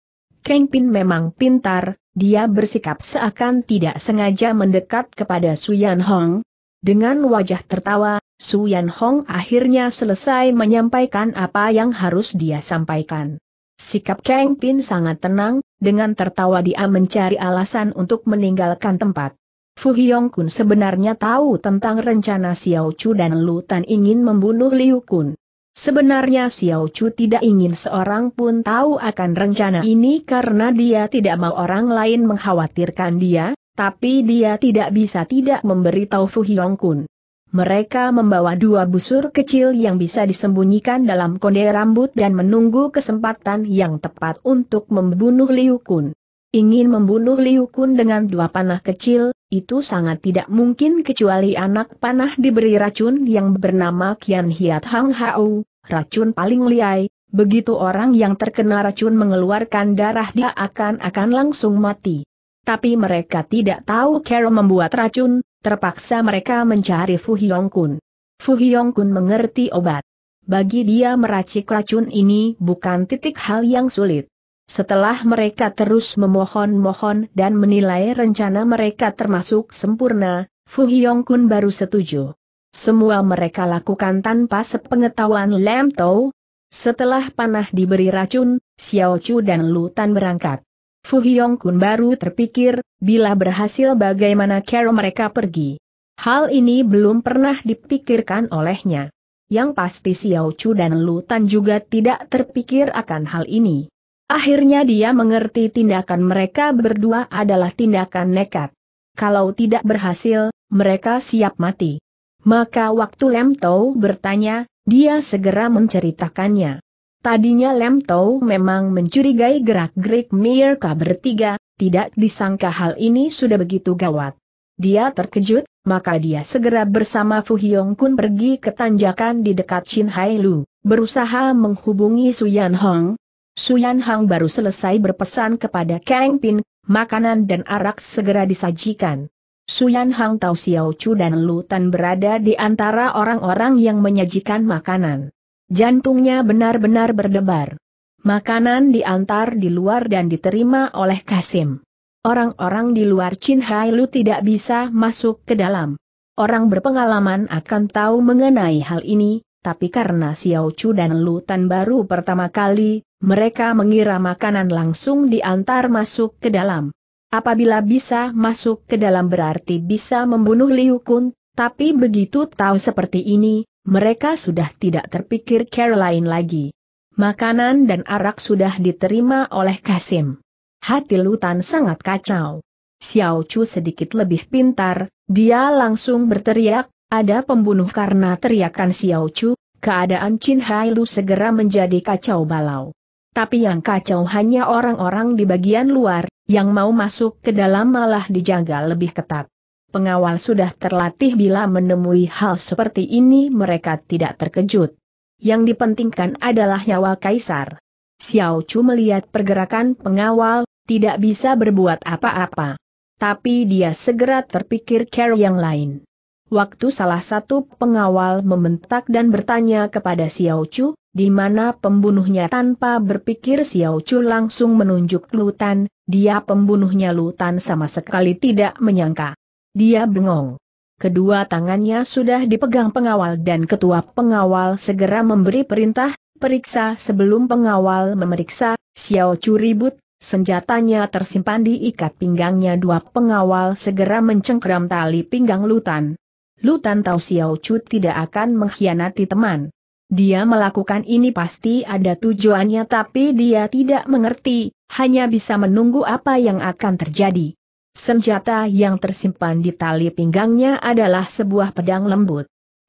Kang Pin memang pintar, dia bersikap seakan tidak sengaja mendekat kepada Suyan Hong. Dengan wajah tertawa, Suyan Hong akhirnya selesai menyampaikan apa yang harus dia sampaikan. Sikap Kang Pin sangat tenang, dengan tertawa dia mencari alasan untuk meninggalkan tempat. Fu Hyong Kun sebenarnya tahu tentang rencana Xiao Chu dan Lu Tan ingin membunuh Liu Kun. Sebenarnya Xiao Chu tidak ingin seorang pun tahu akan rencana ini karena dia tidak mau orang lain mengkhawatirkan dia, tapi dia tidak bisa tidak memberitahu Fu Hyong Kun. Mereka membawa dua busur kecil yang bisa disembunyikan dalam konde rambut dan menunggu kesempatan yang tepat untuk membunuh Liu Kun. Ingin membunuh Liu Kun dengan dua panah kecil, itu sangat tidak mungkin kecuali anak panah diberi racun yang bernama Kian Hiat Hang Hao, racun paling liai, begitu orang yang terkena racun mengeluarkan darah dia akan-akan langsung mati. Tapi mereka tidak tahu cara membuat racun, terpaksa mereka mencari Fu Hyong Kun. Fu Hyong Kun mengerti obat. Bagi dia meracik racun ini bukan titik hal yang sulit. Setelah mereka terus memohon-mohon dan menilai rencana mereka termasuk sempurna, Fu Hyong Kun baru setuju. Semua mereka lakukan tanpa sepengetahuan Lam Tau. Setelah panah diberi racun, Xiao Chu dan Lu Tan berangkat. Fu Hyong Kun baru terpikir, bila berhasil bagaimana cara mereka pergi. Hal ini belum pernah dipikirkan olehnya. Yang pasti Xiao Chu dan Lu Tan juga tidak terpikir akan hal ini. Akhirnya dia mengerti tindakan mereka berdua adalah tindakan nekat. Kalau tidak berhasil, mereka siap mati. Maka waktu Lem Tau bertanya, dia segera menceritakannya. Tadinya Lem Tau memang mencurigai gerak-gerik Mirka bertiga, tidak disangka hal ini sudah begitu gawat. Dia terkejut, maka dia segera bersama Fu Hyong Kun pergi ke tanjakan di dekat Shin Hai Lu, berusaha menghubungi Su Yan Hong, Suyan Hang baru selesai berpesan kepada Kang Pin, makanan dan arak segera disajikan. Suyan Hang tahu Xiao Chu dan Lu Tan berada di antara orang-orang yang menyajikan makanan. Jantungnya benar-benar berdebar. Makanan diantar di luar dan diterima oleh Kasim. Orang-orang di luar Chin Hai Lu tidak bisa masuk ke dalam. Orang berpengalaman akan tahu mengenai hal ini, tapi karena Xiao Chu dan Lutan baru pertama kali, mereka mengira makanan langsung diantar masuk ke dalam. Apabila bisa masuk ke dalam berarti bisa membunuh Liu Kun, tapi begitu tahu seperti ini, mereka sudah tidak terpikir Caroline lagi. Makanan dan arak sudah diterima oleh Kasim. Hati Lutan sangat kacau. Xiao Chu sedikit lebih pintar, dia langsung berteriak, ada pembunuh karena teriakan Xiao Chu, keadaan Chin Hai Lu segera menjadi kacau balau. Tapi yang kacau hanya orang-orang di bagian luar, yang mau masuk ke dalam malah dijaga lebih ketat. Pengawal sudah terlatih bila menemui hal seperti ini mereka tidak terkejut. Yang dipentingkan adalah nyawa kaisar. Xiao Chu melihat pergerakan pengawal, tidak bisa berbuat apa-apa. Tapi dia segera terpikir care yang lain waktu salah satu pengawal membentak dan bertanya kepada Xiao Chu, di mana pembunuhnya tanpa berpikir Xiao Chu langsung menunjuk Lutan, dia pembunuhnya Lutan sama sekali tidak menyangka. Dia bengong. Kedua tangannya sudah dipegang pengawal dan ketua pengawal segera memberi perintah, periksa sebelum pengawal memeriksa, Xiao Chu ribut, senjatanya tersimpan di ikat pinggangnya dua pengawal segera mencengkram tali pinggang Lutan, Lu Tan Xiao Chu tidak akan mengkhianati teman. Dia melakukan ini pasti ada tujuannya tapi dia tidak mengerti, hanya bisa menunggu apa yang akan terjadi. Senjata yang tersimpan di tali pinggangnya adalah sebuah pedang lembut.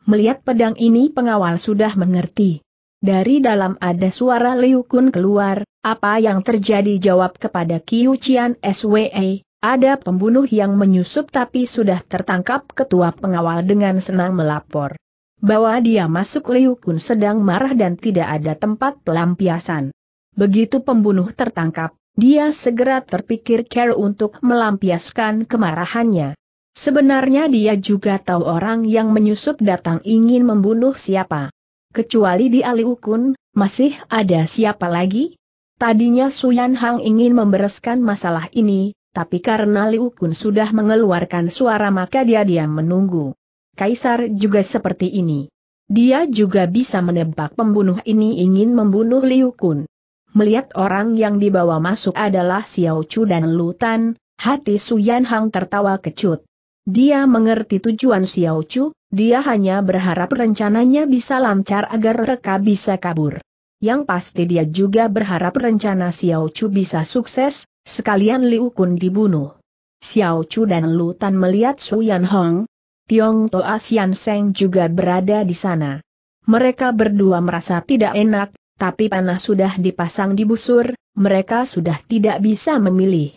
Melihat pedang ini pengawal sudah mengerti. Dari dalam ada suara Liu Kun keluar, apa yang terjadi jawab kepada Qiu Qian SWE, ada pembunuh yang menyusup tapi sudah tertangkap ketua pengawal dengan senang melapor. bahwa dia masuk Liu Kun sedang marah dan tidak ada tempat pelampiasan. Begitu pembunuh tertangkap, dia segera terpikir care untuk melampiaskan kemarahannya. Sebenarnya dia juga tahu orang yang menyusup datang ingin membunuh siapa. Kecuali di Liu Kun, masih ada siapa lagi? Tadinya Suyan Hang ingin membereskan masalah ini, tapi karena Liu Kun sudah mengeluarkan suara maka dia diam menunggu. Kaisar juga seperti ini. Dia juga bisa menebak pembunuh ini ingin membunuh Liu Kun. Melihat orang yang dibawa masuk adalah Xiao Chu dan Lutan, hati Su Yan Hang tertawa kecut. Dia mengerti tujuan Xiao Chu, dia hanya berharap rencananya bisa lancar agar mereka bisa kabur yang pasti dia juga berharap rencana Xiao Chu bisa sukses, sekalian Liu Kun dibunuh. Xiao Chu dan Lu Tan melihat Su Yan Hong, Tiong Toa Xian Seng juga berada di sana. Mereka berdua merasa tidak enak, tapi panah sudah dipasang di busur, mereka sudah tidak bisa memilih.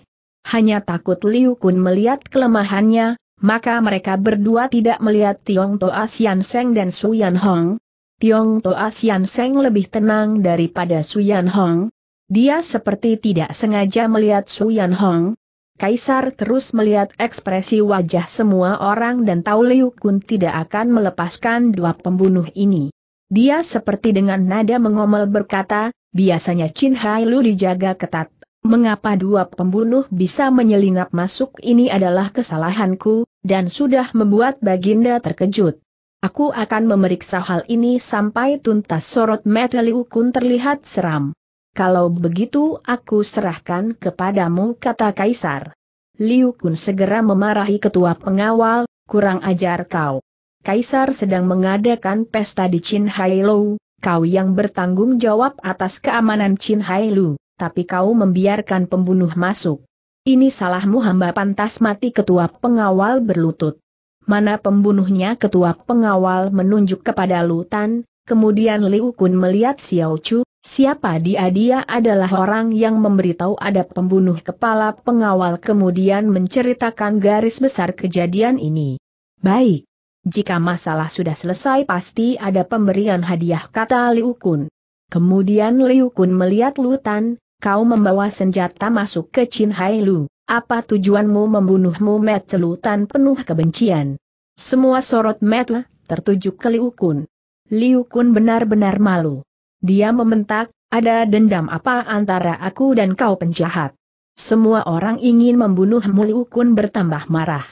Hanya takut Liu Kun melihat kelemahannya, maka mereka berdua tidak melihat Tiong Toa Xian Seng dan Su Yan Hong, Tiong Toa Sian Seng lebih tenang daripada Suyan Hong. Dia seperti tidak sengaja melihat Suyan Hong. Kaisar terus melihat ekspresi wajah semua orang dan tahu Liu Kun tidak akan melepaskan dua pembunuh ini. Dia seperti dengan nada mengomel berkata, biasanya Chin Hai Lu dijaga ketat. Mengapa dua pembunuh bisa menyelinap masuk ini adalah kesalahanku, dan sudah membuat Baginda terkejut. Aku akan memeriksa hal ini sampai tuntas sorot mata Liu Kun terlihat seram. Kalau begitu aku serahkan kepadamu kata Kaisar. Liu Kun segera memarahi ketua pengawal, kurang ajar kau. Kaisar sedang mengadakan pesta di Chin Hai Lu, kau yang bertanggung jawab atas keamanan Chin Hai Lu, tapi kau membiarkan pembunuh masuk. Ini salahmu hamba pantas mati ketua pengawal berlutut mana pembunuhnya ketua pengawal menunjuk kepada Lutan, kemudian Liu Kun melihat Xiao Chu, siapa dia dia adalah orang yang memberitahu ada pembunuh kepala pengawal kemudian menceritakan garis besar kejadian ini. Baik. Jika masalah sudah selesai pasti ada pemberian hadiah kata Liu Kun. Kemudian Liu Kun melihat Lutan, kau membawa senjata masuk ke Chin Hai Lu. Apa tujuanmu membunuhmu Met celutan penuh kebencian? Semua sorot Met tertuju ke Liu Kun. Liu Kun benar-benar malu. Dia membentak, ada dendam apa antara aku dan kau penjahat? Semua orang ingin membunuhmu Liu Kun bertambah marah.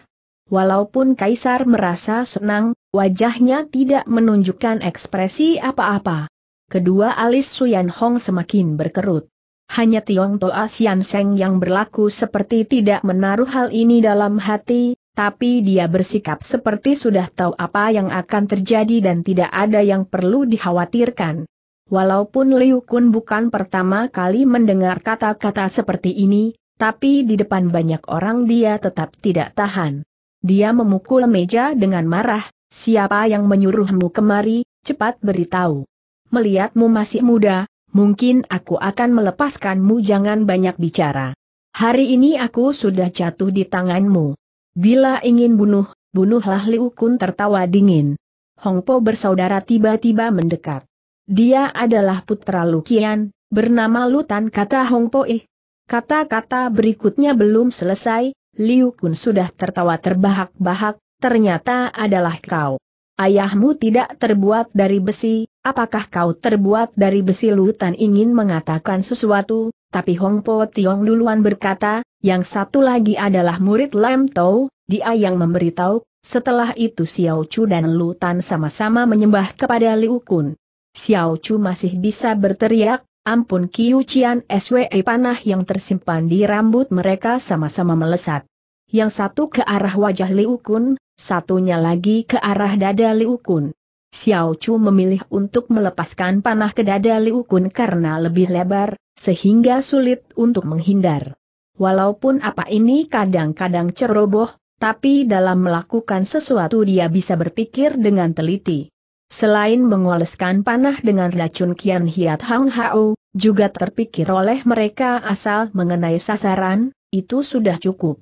Walaupun Kaisar merasa senang, wajahnya tidak menunjukkan ekspresi apa-apa. Kedua alis Suyan Hong semakin berkerut hanya Tiong Toa Sian Seng yang berlaku seperti tidak menaruh hal ini dalam hati, tapi dia bersikap seperti sudah tahu apa yang akan terjadi dan tidak ada yang perlu dikhawatirkan. Walaupun Liu Kun bukan pertama kali mendengar kata-kata seperti ini, tapi di depan banyak orang dia tetap tidak tahan. Dia memukul meja dengan marah, siapa yang menyuruhmu kemari, cepat beritahu. Melihatmu masih muda, mungkin aku akan melepaskanmu jangan banyak bicara. Hari ini aku sudah jatuh di tanganmu. Bila ingin bunuh, bunuhlah Liu Kun tertawa dingin. Hong Hongpo bersaudara tiba-tiba mendekat. Dia adalah putra Lukian, bernama Lutan kata Hong Hongpo eh. Kata-kata berikutnya belum selesai, Liu Kun sudah tertawa terbahak-bahak, ternyata adalah kau ayahmu tidak terbuat dari besi, apakah kau terbuat dari besi lutan ingin mengatakan sesuatu, tapi Hong Po Tiong duluan berkata, yang satu lagi adalah murid Lam Tau, dia yang memberitahu, setelah itu Xiao Chu dan Lutan sama-sama menyembah kepada Liu Kun. Xiao Chu masih bisa berteriak, ampun Kiu Cian SWE panah yang tersimpan di rambut mereka sama-sama melesat. Yang satu ke arah wajah Liu Kun, satunya lagi ke arah dada Liu Kun. Xiao Chu memilih untuk melepaskan panah ke dada Liu Kun karena lebih lebar, sehingga sulit untuk menghindar. Walaupun apa ini kadang-kadang ceroboh, tapi dalam melakukan sesuatu dia bisa berpikir dengan teliti. Selain mengoleskan panah dengan racun Kian Hiat Hang Hao, juga terpikir oleh mereka asal mengenai sasaran, itu sudah cukup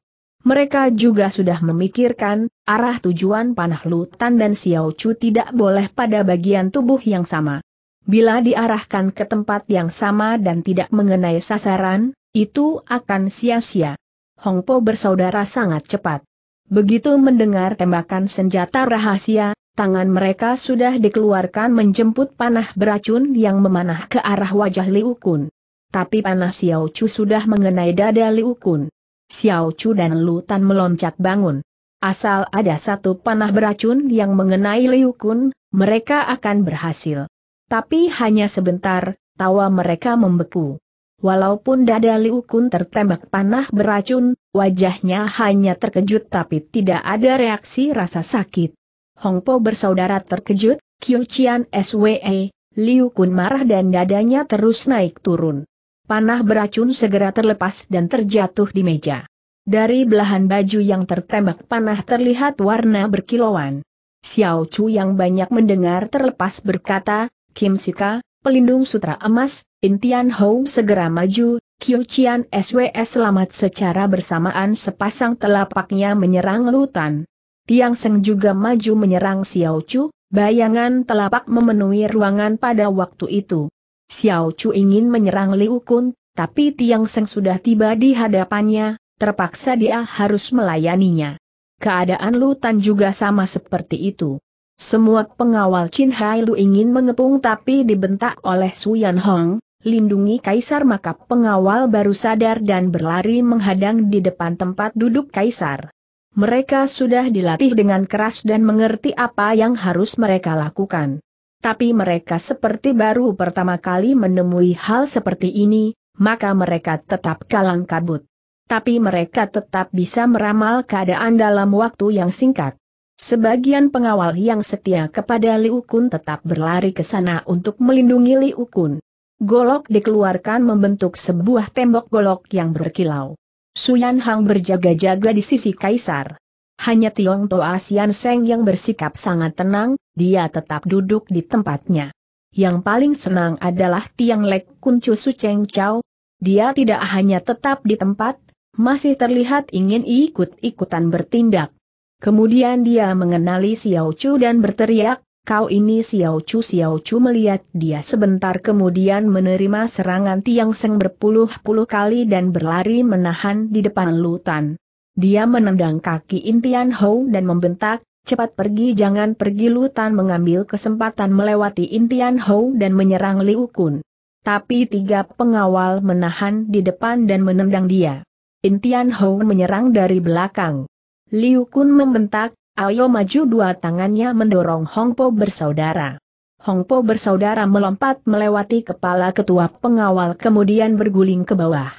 mereka juga sudah memikirkan, arah tujuan panah Lutan dan Xiao Chu tidak boleh pada bagian tubuh yang sama. Bila diarahkan ke tempat yang sama dan tidak mengenai sasaran, itu akan sia-sia. Hongpo bersaudara sangat cepat. Begitu mendengar tembakan senjata rahasia, tangan mereka sudah dikeluarkan menjemput panah beracun yang memanah ke arah wajah Liu Kun. Tapi panah Xiao Chu sudah mengenai dada Liu Kun. Xiao Chu dan Lu Tan meloncat bangun. Asal ada satu panah beracun yang mengenai Liu Kun, mereka akan berhasil. Tapi hanya sebentar, tawa mereka membeku. Walaupun dada Liu Kun tertembak panah beracun, wajahnya hanya terkejut tapi tidak ada reaksi rasa sakit. Hong Po bersaudara terkejut, Qiu Qian SWE, Liu Kun marah dan dadanya terus naik turun panah beracun segera terlepas dan terjatuh di meja. Dari belahan baju yang tertembak panah terlihat warna berkilauan. Xiao Chu yang banyak mendengar terlepas berkata, Kim Sika, pelindung sutra emas, Intian Hou segera maju, Qiu Qian SWS selamat secara bersamaan sepasang telapaknya menyerang Lutan. Tiang Seng juga maju menyerang Xiao Chu, bayangan telapak memenuhi ruangan pada waktu itu. Xiao Chu ingin menyerang Liu Kun, tapi Tiang Seng sudah tiba di hadapannya, terpaksa dia harus melayaninya. Keadaan Lu Tan juga sama seperti itu. Semua pengawal Qin Hai Lu ingin mengepung tapi dibentak oleh Su Yan Hong, lindungi Kaisar maka pengawal baru sadar dan berlari menghadang di depan tempat duduk Kaisar. Mereka sudah dilatih dengan keras dan mengerti apa yang harus mereka lakukan tapi mereka seperti baru pertama kali menemui hal seperti ini, maka mereka tetap kalang kabut. Tapi mereka tetap bisa meramal keadaan dalam waktu yang singkat. Sebagian pengawal yang setia kepada Liu Kun tetap berlari ke sana untuk melindungi Liu Kun. Golok dikeluarkan membentuk sebuah tembok golok yang berkilau. Suyan Hang berjaga-jaga di sisi kaisar. Hanya Tiong Toa Asian Seng yang bersikap sangat tenang, dia tetap duduk di tempatnya. Yang paling senang adalah Tiang Lek Kuncu Su Cheng Chao. Dia tidak hanya tetap di tempat, masih terlihat ingin ikut-ikutan bertindak. Kemudian dia mengenali Xiao Chu dan berteriak, kau ini Xiao Chu Xiao Chu melihat dia sebentar kemudian menerima serangan Tiang Seng berpuluh-puluh kali dan berlari menahan di depan Lutan. Dia menendang kaki impian Hou dan membentak, cepat pergi jangan pergi Lutan mengambil kesempatan melewati impian Hou dan menyerang Liu Kun. Tapi tiga pengawal menahan di depan dan menendang dia. Intian Hou menyerang dari belakang. Liu Kun membentak, ayo maju dua tangannya mendorong Hong Hongpo bersaudara. Hong Hongpo bersaudara melompat melewati kepala ketua pengawal kemudian berguling ke bawah.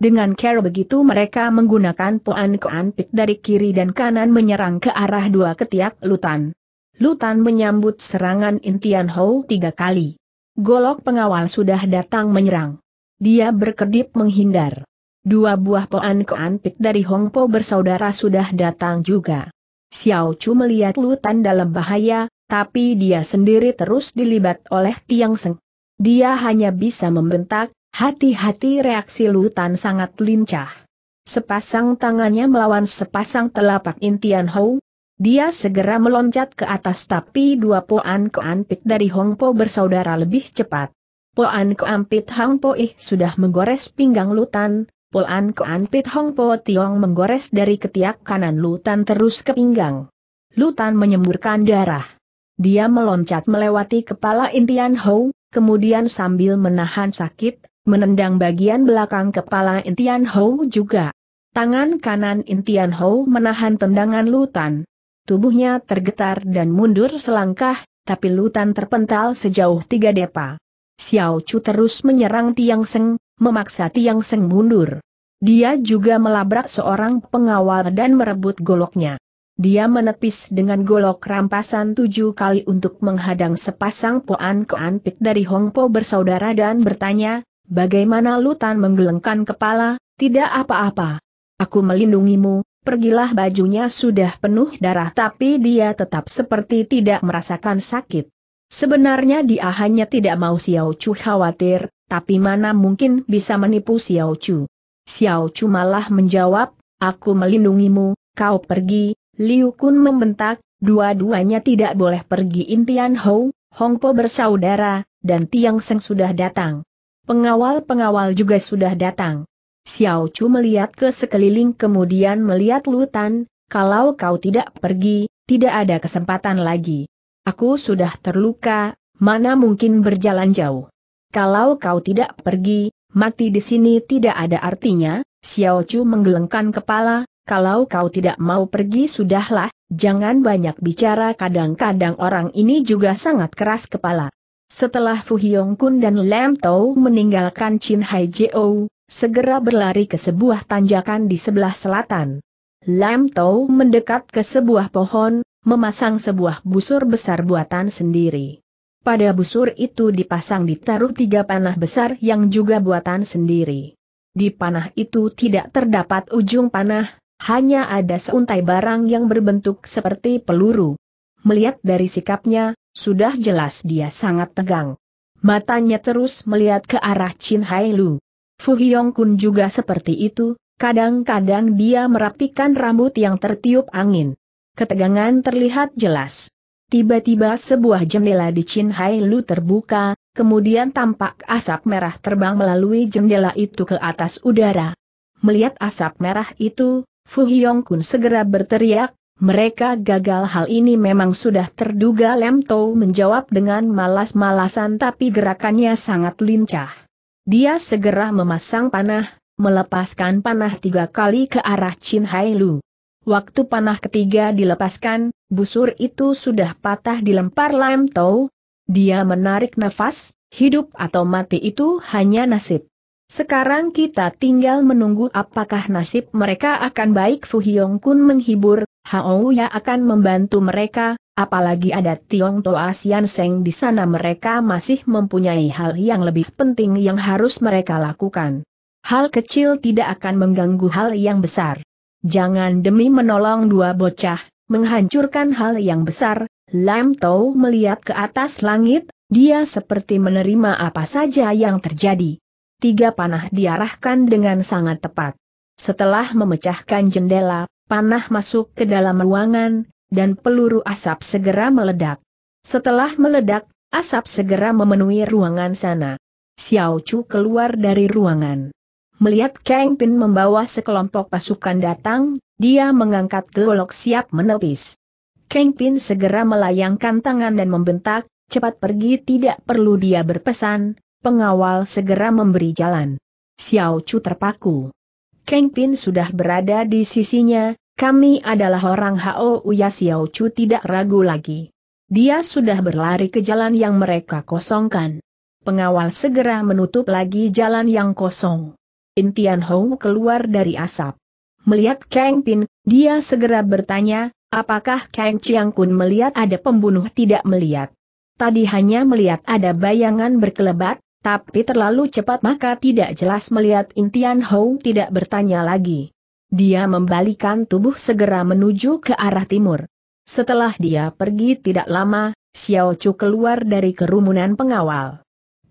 Dengan care begitu mereka menggunakan poan pik dari kiri dan kanan menyerang ke arah dua ketiak Lutan. Lutan menyambut serangan Intian Hou tiga kali. Golok pengawal sudah datang menyerang. Dia berkedip menghindar. Dua buah poan pik dari Hong Po bersaudara sudah datang juga. Xiao Chu melihat Lutan dalam bahaya, tapi dia sendiri terus dilibat oleh Tiang Seng. Dia hanya bisa membentak, Hati-hati reaksi Lutan sangat lincah. Sepasang tangannya melawan sepasang telapak intian Hou. Dia segera meloncat ke atas tapi dua poan keampit dari Hong Po bersaudara lebih cepat. Poan keampit Hong Po ih sudah menggores pinggang Lutan, poan keampit Hong Po Tiong menggores dari ketiak kanan Lutan terus ke pinggang. Lutan menyemburkan darah. Dia meloncat melewati kepala intian Hou, kemudian sambil menahan sakit, menendang bagian belakang kepala Intian Hou juga. Tangan kanan Intian Hou menahan tendangan Lutan. Tubuhnya tergetar dan mundur selangkah, tapi Lutan terpental sejauh tiga depa. Xiao Chu terus menyerang Tiang Seng, memaksa Tiang Seng mundur. Dia juga melabrak seorang pengawal dan merebut goloknya. Dia menepis dengan golok rampasan tujuh kali untuk menghadang sepasang Poan keanpit dari Hongpo bersaudara dan bertanya, Bagaimana Lutan menggelengkan kepala, tidak apa-apa. Aku melindungimu, pergilah bajunya sudah penuh darah tapi dia tetap seperti tidak merasakan sakit. Sebenarnya dia hanya tidak mau Xiao Chu khawatir, tapi mana mungkin bisa menipu Xiao Chu. Xiao Chu malah menjawab, aku melindungimu, kau pergi, Liu Kun membentak, dua-duanya tidak boleh pergi intian Hou, Hongpo bersaudara, dan Tiang Seng sudah datang. Pengawal-pengawal juga sudah datang. Xiao Chu melihat ke sekeliling kemudian melihat Lutan, kalau kau tidak pergi, tidak ada kesempatan lagi. Aku sudah terluka, mana mungkin berjalan jauh. Kalau kau tidak pergi, mati di sini tidak ada artinya, Xiao Chu menggelengkan kepala, kalau kau tidak mau pergi sudahlah, jangan banyak bicara kadang-kadang orang ini juga sangat keras kepala. Setelah Fu Hyong Kun dan Lam Tau meninggalkan Chin Hai Joe, segera berlari ke sebuah tanjakan di sebelah selatan. Lam Tau mendekat ke sebuah pohon, memasang sebuah busur besar buatan sendiri. Pada busur itu dipasang ditaruh tiga panah besar yang juga buatan sendiri. Di panah itu tidak terdapat ujung panah, hanya ada seuntai barang yang berbentuk seperti peluru. Melihat dari sikapnya, sudah jelas dia sangat tegang. Matanya terus melihat ke arah Chin Hai Lu. Fu Hyong Kun juga seperti itu, kadang-kadang dia merapikan rambut yang tertiup angin. Ketegangan terlihat jelas. Tiba-tiba sebuah jendela di Chin Hai Lu terbuka, kemudian tampak asap merah terbang melalui jendela itu ke atas udara. Melihat asap merah itu, Fu Hyong Kun segera berteriak, mereka gagal hal ini memang sudah terduga Lem Tau menjawab dengan malas-malasan tapi gerakannya sangat lincah. Dia segera memasang panah, melepaskan panah tiga kali ke arah Chin Hai Lu. Waktu panah ketiga dilepaskan, busur itu sudah patah dilempar Tau. Dia menarik nafas, hidup atau mati itu hanya nasib. Sekarang kita tinggal menunggu apakah nasib mereka akan baik Fu Hyong Kun menghibur, Hao ya akan membantu mereka, apalagi ada Tiong Toa Sian Seng di sana mereka masih mempunyai hal yang lebih penting yang harus mereka lakukan. Hal kecil tidak akan mengganggu hal yang besar. Jangan demi menolong dua bocah, menghancurkan hal yang besar, Lam Tau melihat ke atas langit, dia seperti menerima apa saja yang terjadi. Tiga panah diarahkan dengan sangat tepat. Setelah memecahkan jendela, panah masuk ke dalam ruangan, dan peluru asap segera meledak. Setelah meledak, asap segera memenuhi ruangan sana. Xiao Chu keluar dari ruangan. Melihat Kang Pin membawa sekelompok pasukan datang, dia mengangkat golok siap menepis. Kang Pin segera melayangkan tangan dan membentak, cepat pergi tidak perlu dia berpesan, pengawal segera memberi jalan. Xiao Chu terpaku. Pin sudah berada di sisinya, kami adalah orang Hao Uya Xiao Chu tidak ragu lagi. Dia sudah berlari ke jalan yang mereka kosongkan. Pengawal segera menutup lagi jalan yang kosong. Intian Hou keluar dari asap. Melihat Kang Pin, dia segera bertanya, apakah Kang Chiang Kun melihat ada pembunuh tidak melihat? Tadi hanya melihat ada bayangan berkelebat, tapi terlalu cepat maka tidak jelas melihat Intian Hou tidak bertanya lagi. Dia membalikan tubuh segera menuju ke arah timur. Setelah dia pergi tidak lama, Xiao Chu keluar dari kerumunan pengawal.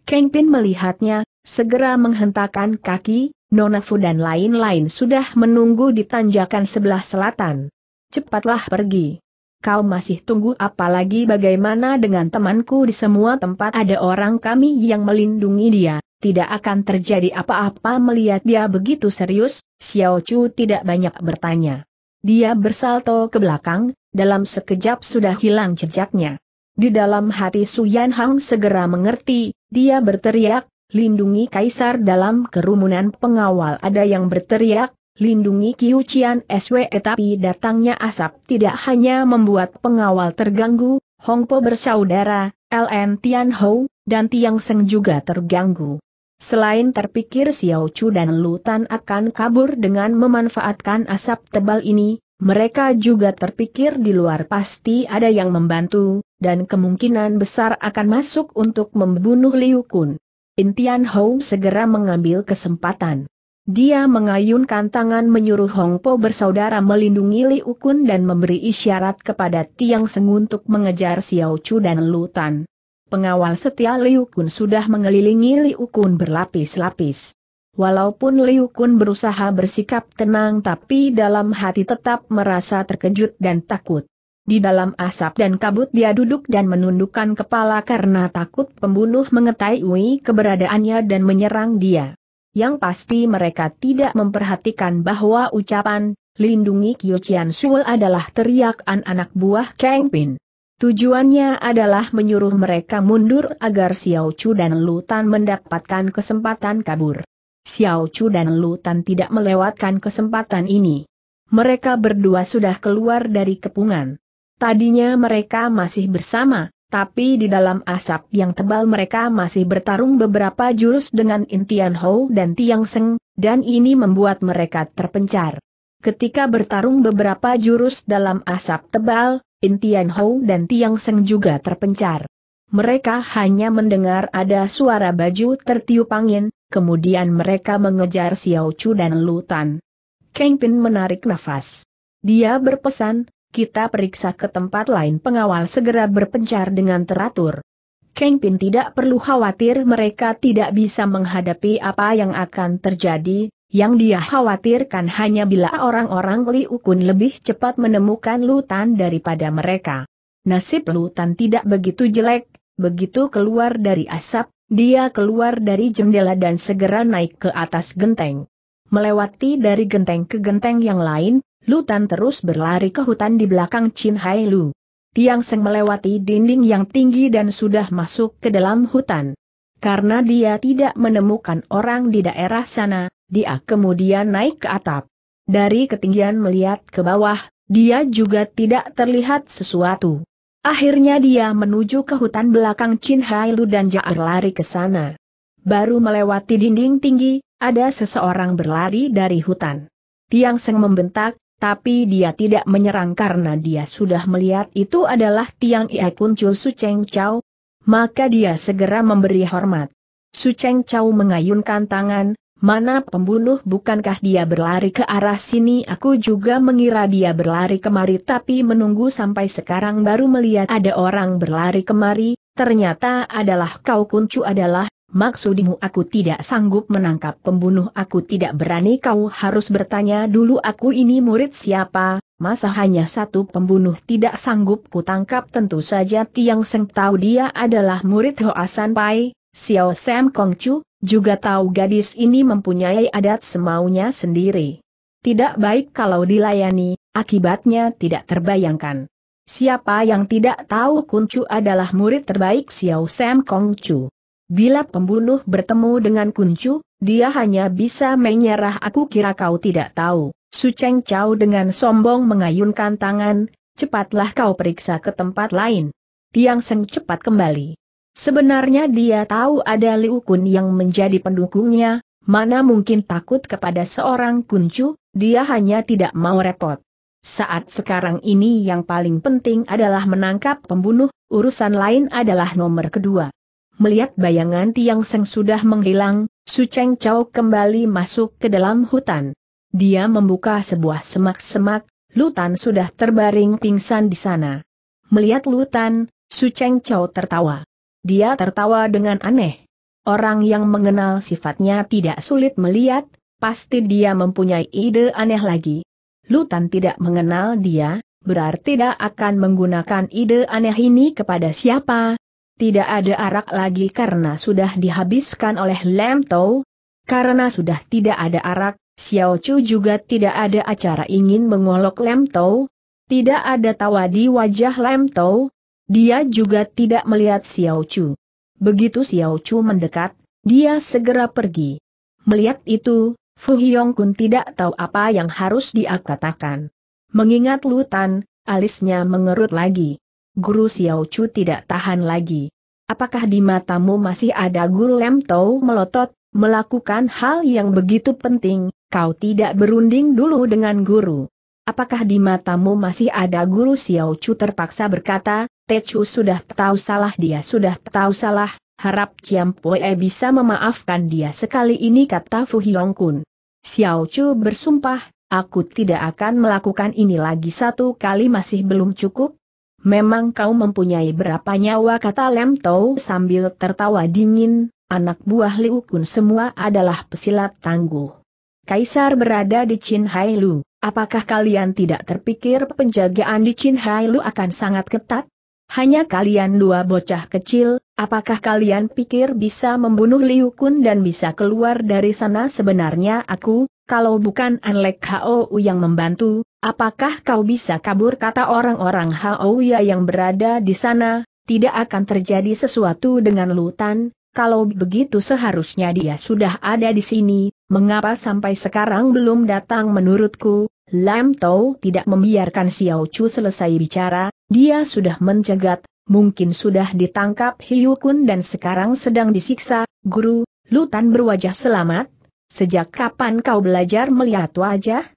Kang Pin melihatnya, segera menghentakkan kaki, Nona Fu dan lain-lain sudah menunggu di tanjakan sebelah selatan. Cepatlah pergi kau masih tunggu apalagi bagaimana dengan temanku di semua tempat ada orang kami yang melindungi dia. Tidak akan terjadi apa-apa melihat dia begitu serius, Xiao Chu tidak banyak bertanya. Dia bersalto ke belakang, dalam sekejap sudah hilang jejaknya. Di dalam hati Suyan Hang segera mengerti, dia berteriak, lindungi kaisar dalam kerumunan pengawal ada yang berteriak, lindungi Kiucian SW Tetapi datangnya asap tidak hanya membuat pengawal terganggu, Hongpo bersaudara, LN Tian Hou, dan Tiang Seng juga terganggu. Selain terpikir Xiao Chu dan Lutan akan kabur dengan memanfaatkan asap tebal ini, mereka juga terpikir di luar pasti ada yang membantu, dan kemungkinan besar akan masuk untuk membunuh Liu Kun. Intian Hou segera mengambil kesempatan. Dia mengayunkan tangan menyuruh Hong Po bersaudara melindungi Li Ukun dan memberi isyarat kepada Tiang Seng untuk mengejar Xiao Chu dan Lutan. Pengawal setia Li Kun sudah mengelilingi Li Kun berlapis-lapis. Walaupun Liu Kun berusaha bersikap tenang tapi dalam hati tetap merasa terkejut dan takut. Di dalam asap dan kabut dia duduk dan menundukkan kepala karena takut pembunuh mengetahui keberadaannya dan menyerang dia yang pasti mereka tidak memperhatikan bahwa ucapan, lindungi Kiyuchian Shul adalah teriakan anak buah Kang Pin. Tujuannya adalah menyuruh mereka mundur agar Xiao Chu dan Lutan mendapatkan kesempatan kabur. Xiao Chu dan Lutan tidak melewatkan kesempatan ini. Mereka berdua sudah keluar dari kepungan. Tadinya mereka masih bersama, tapi di dalam asap yang tebal mereka masih bertarung beberapa jurus dengan Intian Hou dan Tiang Seng, dan ini membuat mereka terpencar. Ketika bertarung beberapa jurus dalam asap tebal, Intian Hou dan Tiang Seng juga terpencar. Mereka hanya mendengar ada suara baju tertiup angin, kemudian mereka mengejar Xiao Chu dan Lutan. Kang menarik nafas. Dia berpesan, kita periksa ke tempat lain pengawal segera berpencar dengan teratur. Kang Pin tidak perlu khawatir mereka tidak bisa menghadapi apa yang akan terjadi, yang dia khawatirkan hanya bila orang-orang Liukun Ukun lebih cepat menemukan Lutan daripada mereka. Nasib Lutan tidak begitu jelek, begitu keluar dari asap, dia keluar dari jendela dan segera naik ke atas genteng. Melewati dari genteng ke genteng yang lain, Lutan terus berlari ke hutan di belakang Chin Hai Lu. Tiang Seng melewati dinding yang tinggi dan sudah masuk ke dalam hutan. Karena dia tidak menemukan orang di daerah sana, dia kemudian naik ke atap. Dari ketinggian melihat ke bawah, dia juga tidak terlihat sesuatu. Akhirnya dia menuju ke hutan belakang Chin Hai Lu dan Jaar lari ke sana. Baru melewati dinding tinggi, ada seseorang berlari dari hutan. Tiang Seng membentak, tapi dia tidak menyerang karena dia sudah melihat itu adalah tiang Ia Kuncul Su Cheng Chau. maka dia segera memberi hormat. Su Cheng Chau mengayunkan tangan, mana pembunuh bukankah dia berlari ke arah sini aku juga mengira dia berlari kemari tapi menunggu sampai sekarang baru melihat ada orang berlari kemari, ternyata adalah kau kuncu adalah Maksudimu aku tidak sanggup menangkap pembunuh aku tidak berani kau harus bertanya dulu aku ini murid siapa, masa hanya satu pembunuh tidak sanggup kutangkap tentu saja Tiang Seng tahu dia adalah murid Hoa San Pai, Xiao Sam Kong Chu juga tahu gadis ini mempunyai adat semaunya sendiri. Tidak baik kalau dilayani, akibatnya tidak terbayangkan. Siapa yang tidak tahu Chu adalah murid terbaik Xiao Sam Kong Chu. Bila pembunuh bertemu dengan kuncu, dia hanya bisa menyerah aku kira kau tidak tahu. Cheng Chow dengan sombong mengayunkan tangan, cepatlah kau periksa ke tempat lain. Tiang Seng cepat kembali. Sebenarnya dia tahu ada Liu Kun yang menjadi pendukungnya, mana mungkin takut kepada seorang kuncu, dia hanya tidak mau repot. Saat sekarang ini yang paling penting adalah menangkap pembunuh, urusan lain adalah nomor kedua melihat bayangan Tiang Seng sudah menghilang, Su Cheng kembali masuk ke dalam hutan. Dia membuka sebuah semak-semak, Lutan sudah terbaring pingsan di sana. Melihat Lutan, Su Cheng tertawa. Dia tertawa dengan aneh. Orang yang mengenal sifatnya tidak sulit melihat, pasti dia mempunyai ide aneh lagi. Lutan tidak mengenal dia, berarti tidak akan menggunakan ide aneh ini kepada siapa, tidak ada arak lagi karena sudah dihabiskan oleh Lam Tau. Karena sudah tidak ada arak, Xiao Chu juga tidak ada acara ingin mengolok Lam Tau. Tidak ada tawa di wajah Lam Tau. Dia juga tidak melihat Xiao Chu. Begitu Xiao Chu mendekat, dia segera pergi. Melihat itu, Fu Hyong Kun tidak tahu apa yang harus dia katakan. Mengingat Lutan, alisnya mengerut lagi. Guru Xiao Chu tidak tahan lagi. Apakah di matamu masih ada Guru Lem Tau melotot, melakukan hal yang begitu penting, kau tidak berunding dulu dengan guru. Apakah di matamu masih ada Guru Xiao Chu terpaksa berkata, Techu sudah tahu salah dia sudah tahu salah, harap Ciampoe bisa memaafkan dia sekali ini kata Fu Hyong Kun. Xiao Chu bersumpah, Aku tidak akan melakukan ini lagi satu kali masih belum cukup, Memang kau mempunyai berapa nyawa kata Lem Tau sambil tertawa dingin, anak buah Liu Kun semua adalah pesilat tangguh. Kaisar berada di Chin Hai Lu, apakah kalian tidak terpikir penjagaan di Chin Hai Lu akan sangat ketat? Hanya kalian dua bocah kecil, apakah kalian pikir bisa membunuh Liu Kun dan bisa keluar dari sana sebenarnya aku, kalau bukan Anlek u yang membantu, Apakah kau bisa kabur kata orang-orang Haoya yang berada di sana, tidak akan terjadi sesuatu dengan Lutan, kalau begitu seharusnya dia sudah ada di sini, mengapa sampai sekarang belum datang menurutku, Lam Tau tidak membiarkan Xiao Chu selesai bicara, dia sudah mencegat, mungkin sudah ditangkap Hiu dan sekarang sedang disiksa, guru, Lutan berwajah selamat, sejak kapan kau belajar melihat wajah?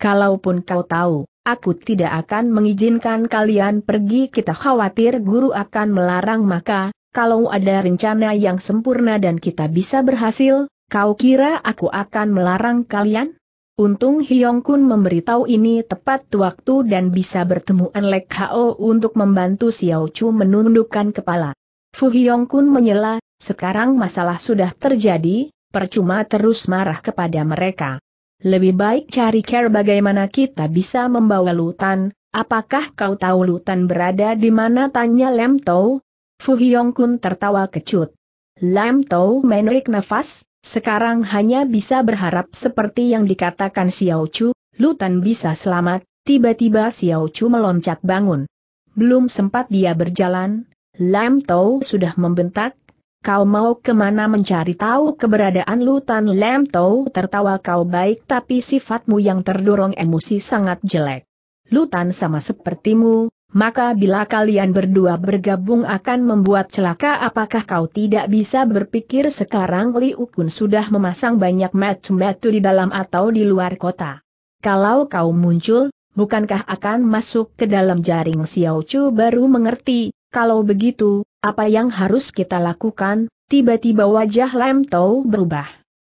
Kalaupun kau tahu, aku tidak akan mengizinkan kalian pergi kita khawatir guru akan melarang maka, kalau ada rencana yang sempurna dan kita bisa berhasil, kau kira aku akan melarang kalian? Untung Hyong Kun memberitahu ini tepat waktu dan bisa bertemu Anlek Hao untuk membantu Xiao Chu menundukkan kepala. Fu Hyong Kun menyela, sekarang masalah sudah terjadi, percuma terus marah kepada mereka lebih baik cari care bagaimana kita bisa membawa Lutan, apakah kau tahu Lutan berada di mana tanya Lam Tau? Fu Hyong Kun tertawa kecut. Lam Tau menarik nafas, sekarang hanya bisa berharap seperti yang dikatakan Xiao Chu, Lutan bisa selamat, tiba-tiba Xiao Chu meloncat bangun. Belum sempat dia berjalan, Lam Tau sudah membentak, Kau mau kemana mencari tahu keberadaan Lutan Lam Tau tertawa kau baik tapi sifatmu yang terdorong emosi sangat jelek. Lutan sama sepertimu, maka bila kalian berdua bergabung akan membuat celaka apakah kau tidak bisa berpikir sekarang Li Ukun sudah memasang banyak metu-metu di dalam atau di luar kota. Kalau kau muncul, bukankah akan masuk ke dalam jaring Xiao Chu baru mengerti, kalau begitu, apa yang harus kita lakukan? Tiba-tiba wajah Lem Tau berubah.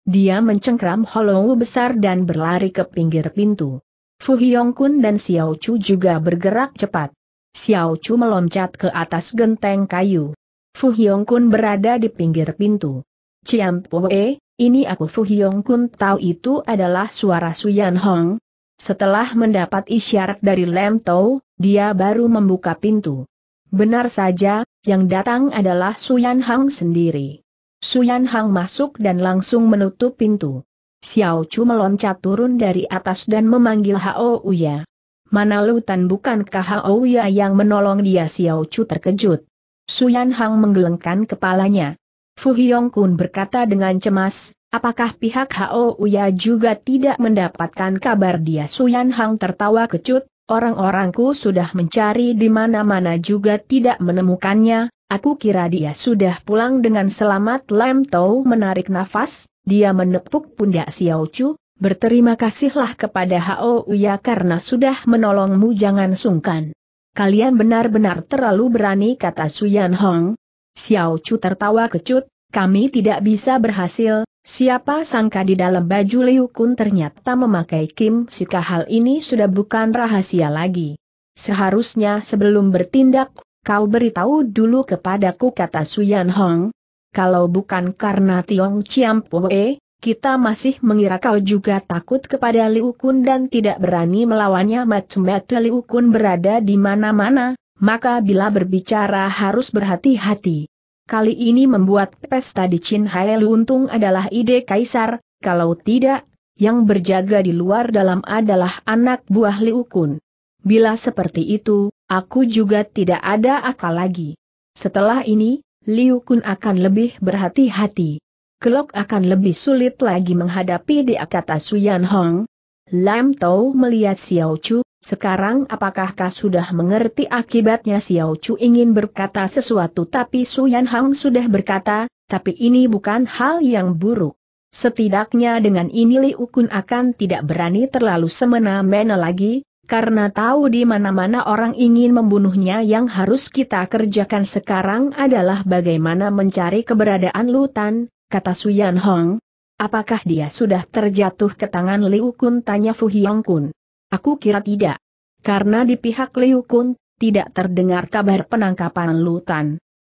Dia mencengkram hollow besar dan berlari ke pinggir pintu. Fu Hyongkun dan Xiao Chu juga bergerak cepat. Xiao Chu meloncat ke atas genteng kayu. Fu Hyongkun berada di pinggir pintu. Ciam Poe, ini aku Fu Hyongkun tahu itu adalah suara Su Yan Hong. Setelah mendapat isyarat dari Lem Tau, dia baru membuka pintu. Benar saja, yang datang adalah Suyan Hang sendiri. Suyan Hang masuk dan langsung menutup pintu. Xiao Chu meloncat turun dari atas dan memanggil Hao Uya. Mana Lutan bukankah Hao Uya yang menolong dia Xiao Chu terkejut. Suyan Hang menggelengkan kepalanya. Fu Hyong Kun berkata dengan cemas, apakah pihak Hao Uya juga tidak mendapatkan kabar dia Suyan Hang tertawa kecut, Orang-orangku sudah mencari di mana-mana juga tidak menemukannya, aku kira dia sudah pulang dengan selamat Lam Tau menarik nafas, dia menepuk pundak Xiao Chu, berterima kasihlah kepada Hao Uya karena sudah menolongmu jangan sungkan. Kalian benar-benar terlalu berani kata Suyan Hong. Xiao Chu tertawa kecut, kami tidak bisa berhasil, Siapa sangka di dalam baju Liu Kun ternyata memakai Kim Sika hal ini sudah bukan rahasia lagi. Seharusnya sebelum bertindak, kau beritahu dulu kepadaku kata Suyan Hong. Kalau bukan karena Tiong Chiam Poe, kita masih mengira kau juga takut kepada Liu Kun dan tidak berani melawannya macam-macam Liu Kun berada di mana-mana, maka bila berbicara harus berhati-hati kali ini membuat pesta di Chin Hai untung adalah ide kaisar, kalau tidak, yang berjaga di luar dalam adalah anak buah Liu Kun. Bila seperti itu, aku juga tidak ada akal lagi. Setelah ini, Liu Kun akan lebih berhati-hati. Kelok akan lebih sulit lagi menghadapi di kata Suyan Hong. Lam Tau melihat Xiao Chu, sekarang apakah kau sudah mengerti akibatnya Xiao Chu ingin berkata sesuatu tapi Su Yan Hang sudah berkata, tapi ini bukan hal yang buruk. Setidaknya dengan ini Liu Kun akan tidak berani terlalu semena-mena lagi, karena tahu di mana-mana orang ingin membunuhnya yang harus kita kerjakan sekarang adalah bagaimana mencari keberadaan Lutan, kata Su Yan Hong. Apakah dia sudah terjatuh ke tangan Liu Kun tanya Fu Hyong Kun. Aku kira tidak. Karena di pihak Liu Kun, tidak terdengar kabar penangkapan Lutan.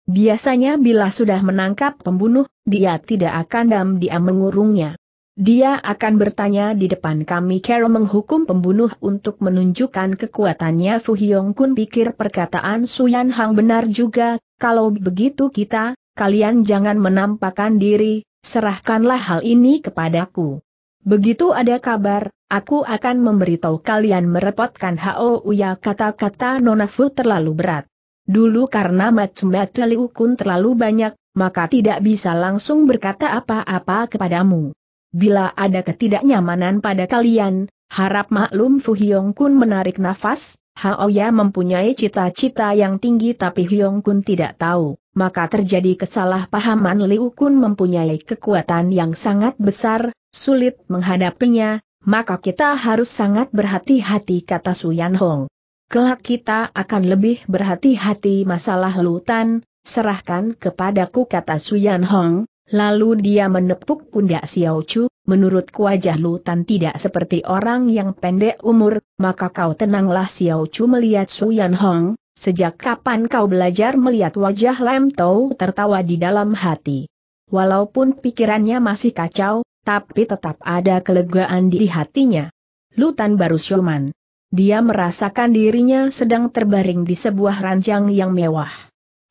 Biasanya bila sudah menangkap pembunuh, dia tidak akan diam dia mengurungnya. Dia akan bertanya di depan kami Carol menghukum pembunuh untuk menunjukkan kekuatannya Fu Hyong Kun pikir perkataan Suyan Hang benar juga, kalau begitu kita, kalian jangan menampakkan diri, serahkanlah hal ini kepadaku. Begitu ada kabar, aku akan memberitahu kalian merepotkan Hao Uya kata-kata Nona Fu terlalu berat. Dulu karena macam Liu Liukun terlalu banyak, maka tidak bisa langsung berkata apa-apa kepadamu. Bila ada ketidaknyamanan pada kalian, harap maklum Fu Hyong Kun menarik nafas, Hao Ya mempunyai cita-cita yang tinggi tapi Hyong Kun tidak tahu, maka terjadi kesalahpahaman Liu Kun mempunyai kekuatan yang sangat besar, sulit menghadapinya, maka kita harus sangat berhati-hati kata Suyan Hong. Kelak kita akan lebih berhati-hati masalah lutan, serahkan kepadaku kata Suyan Hong, lalu dia menepuk pundak Xiao Chu, menurut wajah lutan tidak seperti orang yang pendek umur, maka kau tenanglah Xiao Chu melihat Suyan Hong, sejak kapan kau belajar melihat wajah Lam Tau tertawa di dalam hati. Walaupun pikirannya masih kacau, tapi tetap ada kelegaan di hatinya. Lutan baru syoman. Dia merasakan dirinya sedang terbaring di sebuah ranjang yang mewah.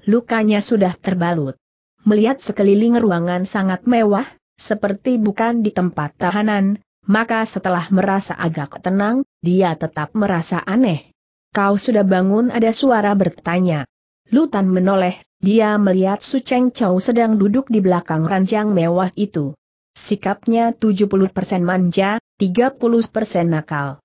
Lukanya sudah terbalut. Melihat sekeliling ruangan sangat mewah, seperti bukan di tempat tahanan, maka setelah merasa agak tenang, dia tetap merasa aneh. Kau sudah bangun ada suara bertanya. Lutan menoleh, dia melihat Su Cheng Chow sedang duduk di belakang ranjang mewah itu. Sikapnya 70% manja, 30% nakal.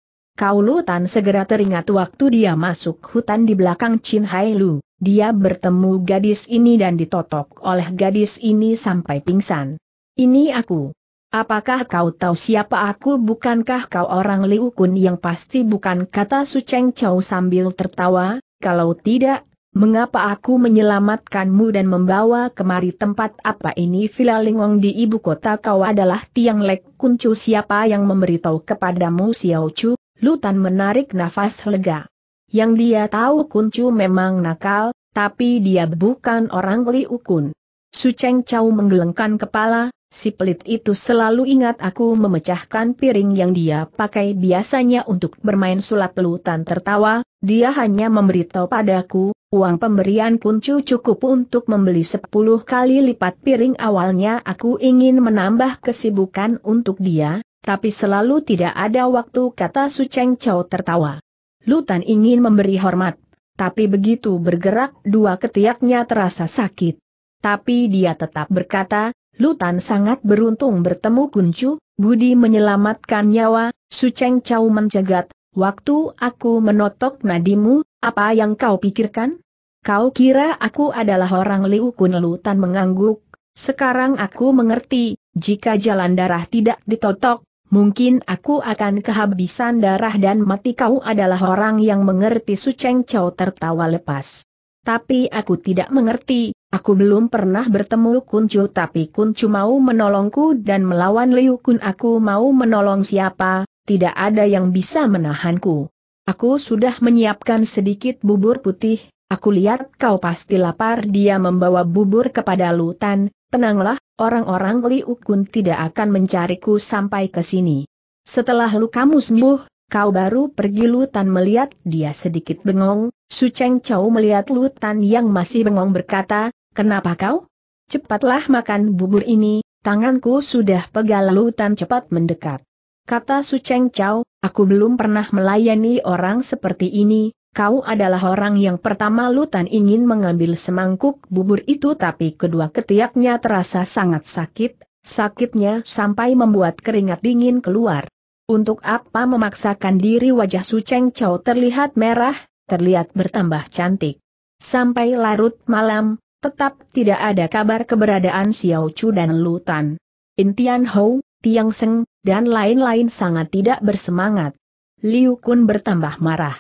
tan segera teringat waktu dia masuk hutan di belakang Chin Hai Lu, dia bertemu gadis ini dan ditotok oleh gadis ini sampai pingsan. Ini aku. Apakah kau tahu siapa aku bukankah kau orang Liu Kun yang pasti bukan kata Su Cheng Chow sambil tertawa, kalau tidak Mengapa aku menyelamatkanmu dan membawa kemari tempat apa ini Filalingong di ibu kota kau adalah Tiang Lek Kuncu siapa yang memberitahu kepadamu Xiao Chu, Lutan menarik nafas lega. Yang dia tahu Kuncu memang nakal, tapi dia bukan orang Liukun. Su Cheng Chau menggelengkan kepala, si pelit itu selalu ingat aku memecahkan piring yang dia pakai biasanya untuk bermain sulap Lutan tertawa, dia hanya memberitahu padaku, Uang pemberian kuncu cukup untuk membeli 10 kali lipat piring awalnya aku ingin menambah kesibukan untuk dia, tapi selalu tidak ada waktu kata Su Cheng Chow tertawa. Lutan ingin memberi hormat, tapi begitu bergerak dua ketiaknya terasa sakit. Tapi dia tetap berkata, Lutan sangat beruntung bertemu kuncu, Budi menyelamatkan nyawa, Su Cheng Chow menjegat Waktu aku menotok nadimu, apa yang kau pikirkan? Kau kira aku adalah orang Liu kunelutan mengangguk. Sekarang aku mengerti, jika jalan darah tidak ditotok, mungkin aku akan kehabisan darah dan mati kau adalah orang yang mengerti Su Cheng Chow tertawa lepas. Tapi aku tidak mengerti, aku belum pernah bertemu Kuncu tapi Kuncu mau menolongku dan melawan Liu Kun aku mau menolong siapa, tidak ada yang bisa menahanku. Aku sudah menyiapkan sedikit bubur putih, aku lihat kau pasti lapar dia membawa bubur kepada Lutan, tenanglah, orang-orang Liukun tidak akan mencariku sampai ke sini. Setelah lukamu sembuh, kau baru pergi Lutan melihat dia sedikit bengong, Su Cheng Chow melihat Lutan yang masih bengong berkata, kenapa kau? Cepatlah makan bubur ini, tanganku sudah pegal Lutan cepat mendekat. Kata Su Cheng Chao, aku belum pernah melayani orang seperti ini, kau adalah orang yang pertama Lutan ingin mengambil semangkuk bubur itu tapi kedua ketiaknya terasa sangat sakit, sakitnya sampai membuat keringat dingin keluar. Untuk apa memaksakan diri wajah Su Cheng Chao terlihat merah, terlihat bertambah cantik. Sampai larut malam, tetap tidak ada kabar keberadaan Xiao Chu dan Lutan. Intian Hou, Tiang Seng, dan lain-lain sangat tidak bersemangat. Liu Kun bertambah marah.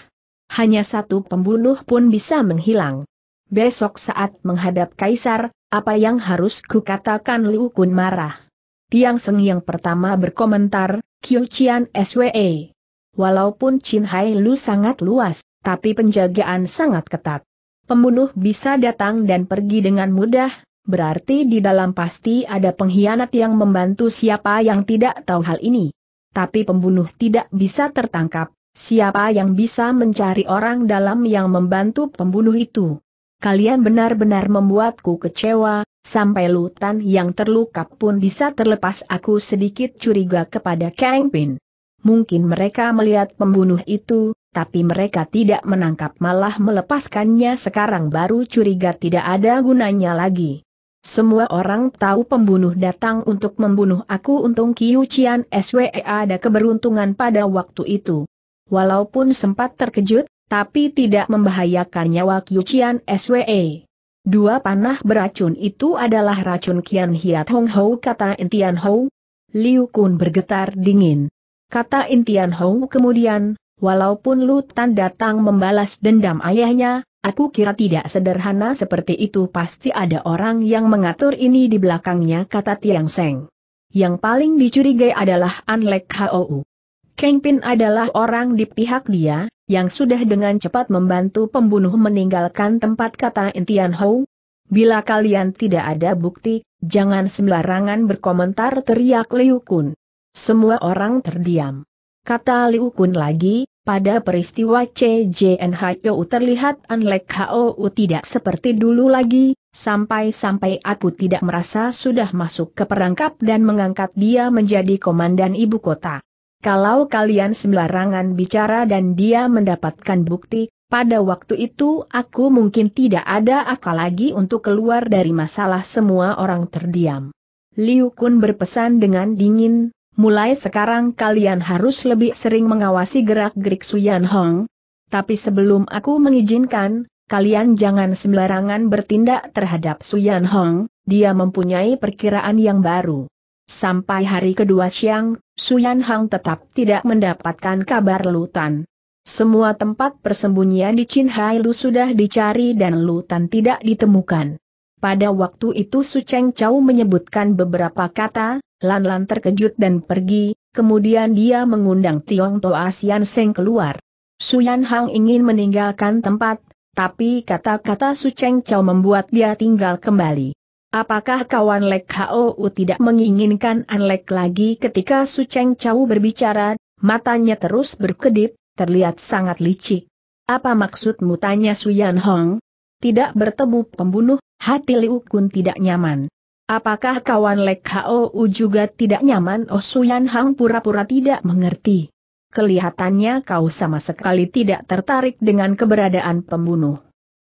Hanya satu pembunuh pun bisa menghilang. Besok saat menghadap kaisar, apa yang harus kukatakan Liu Kun marah. Tiang Seng yang pertama berkomentar, Qiu Qian SWE. Walaupun Chin Hai Lu sangat luas, tapi penjagaan sangat ketat. Pembunuh bisa datang dan pergi dengan mudah, berarti di dalam pasti ada pengkhianat yang membantu siapa yang tidak tahu hal ini. Tapi pembunuh tidak bisa tertangkap, siapa yang bisa mencari orang dalam yang membantu pembunuh itu. Kalian benar-benar membuatku kecewa, sampai Lutan yang terluka pun bisa terlepas aku sedikit curiga kepada Kang Pin. Mungkin mereka melihat pembunuh itu, tapi mereka tidak menangkap malah melepaskannya sekarang baru curiga tidak ada gunanya lagi. Semua orang tahu pembunuh datang untuk membunuh aku untung Kiu Chian SWE ada keberuntungan pada waktu itu. Walaupun sempat terkejut, tapi tidak membahayakan nyawa Kiu Chian SWE. Dua panah beracun itu adalah racun Kian Hiat Hong Hou kata Intian Hou. Liu Kun bergetar dingin. Kata Intian Hou kemudian, walaupun Lu Tan datang membalas dendam ayahnya, Aku kira tidak sederhana seperti itu pasti ada orang yang mengatur ini di belakangnya kata Tiang Seng. Yang paling dicurigai adalah Anlek Hou. Pin adalah orang di pihak dia, yang sudah dengan cepat membantu pembunuh meninggalkan tempat kata Intian Hou. Bila kalian tidak ada bukti, jangan sembarangan berkomentar teriak Liu Kun. Semua orang terdiam. Kata Liu Kun lagi, pada peristiwa CJNHU terlihat Anlek HOU tidak seperti dulu lagi, sampai-sampai aku tidak merasa sudah masuk ke perangkap dan mengangkat dia menjadi komandan ibu kota. Kalau kalian sembarangan bicara dan dia mendapatkan bukti, pada waktu itu aku mungkin tidak ada akal lagi untuk keluar dari masalah semua orang terdiam. Liu Kun berpesan dengan dingin, mulai sekarang kalian harus lebih sering mengawasi gerak-gerik Suyan Hong. Tapi sebelum aku mengizinkan, kalian jangan sembarangan bertindak terhadap Suyan Hong, dia mempunyai perkiraan yang baru. Sampai hari kedua siang, Suyan Hong tetap tidak mendapatkan kabar Lutan. Semua tempat persembunyian di Chin Hai Lu sudah dicari dan Lutan tidak ditemukan. Pada waktu itu Su Cheng Chau menyebutkan beberapa kata, Lan-Lan terkejut dan pergi, kemudian dia mengundang Tiong Toa Sian Seng keluar. Suyan Hang ingin meninggalkan tempat, tapi kata-kata Su Cheng Chao membuat dia tinggal kembali. Apakah kawan Lek Hou tidak menginginkan An Lek lagi ketika Su Cheng Chao berbicara, matanya terus berkedip, terlihat sangat licik. Apa maksudmu tanya Suyan Hong? Tidak bertemu pembunuh, hati Liu Kun tidak nyaman. Apakah kawan Lek Hou juga tidak nyaman? Oh Suyan Hang pura-pura tidak mengerti. Kelihatannya kau sama sekali tidak tertarik dengan keberadaan pembunuh.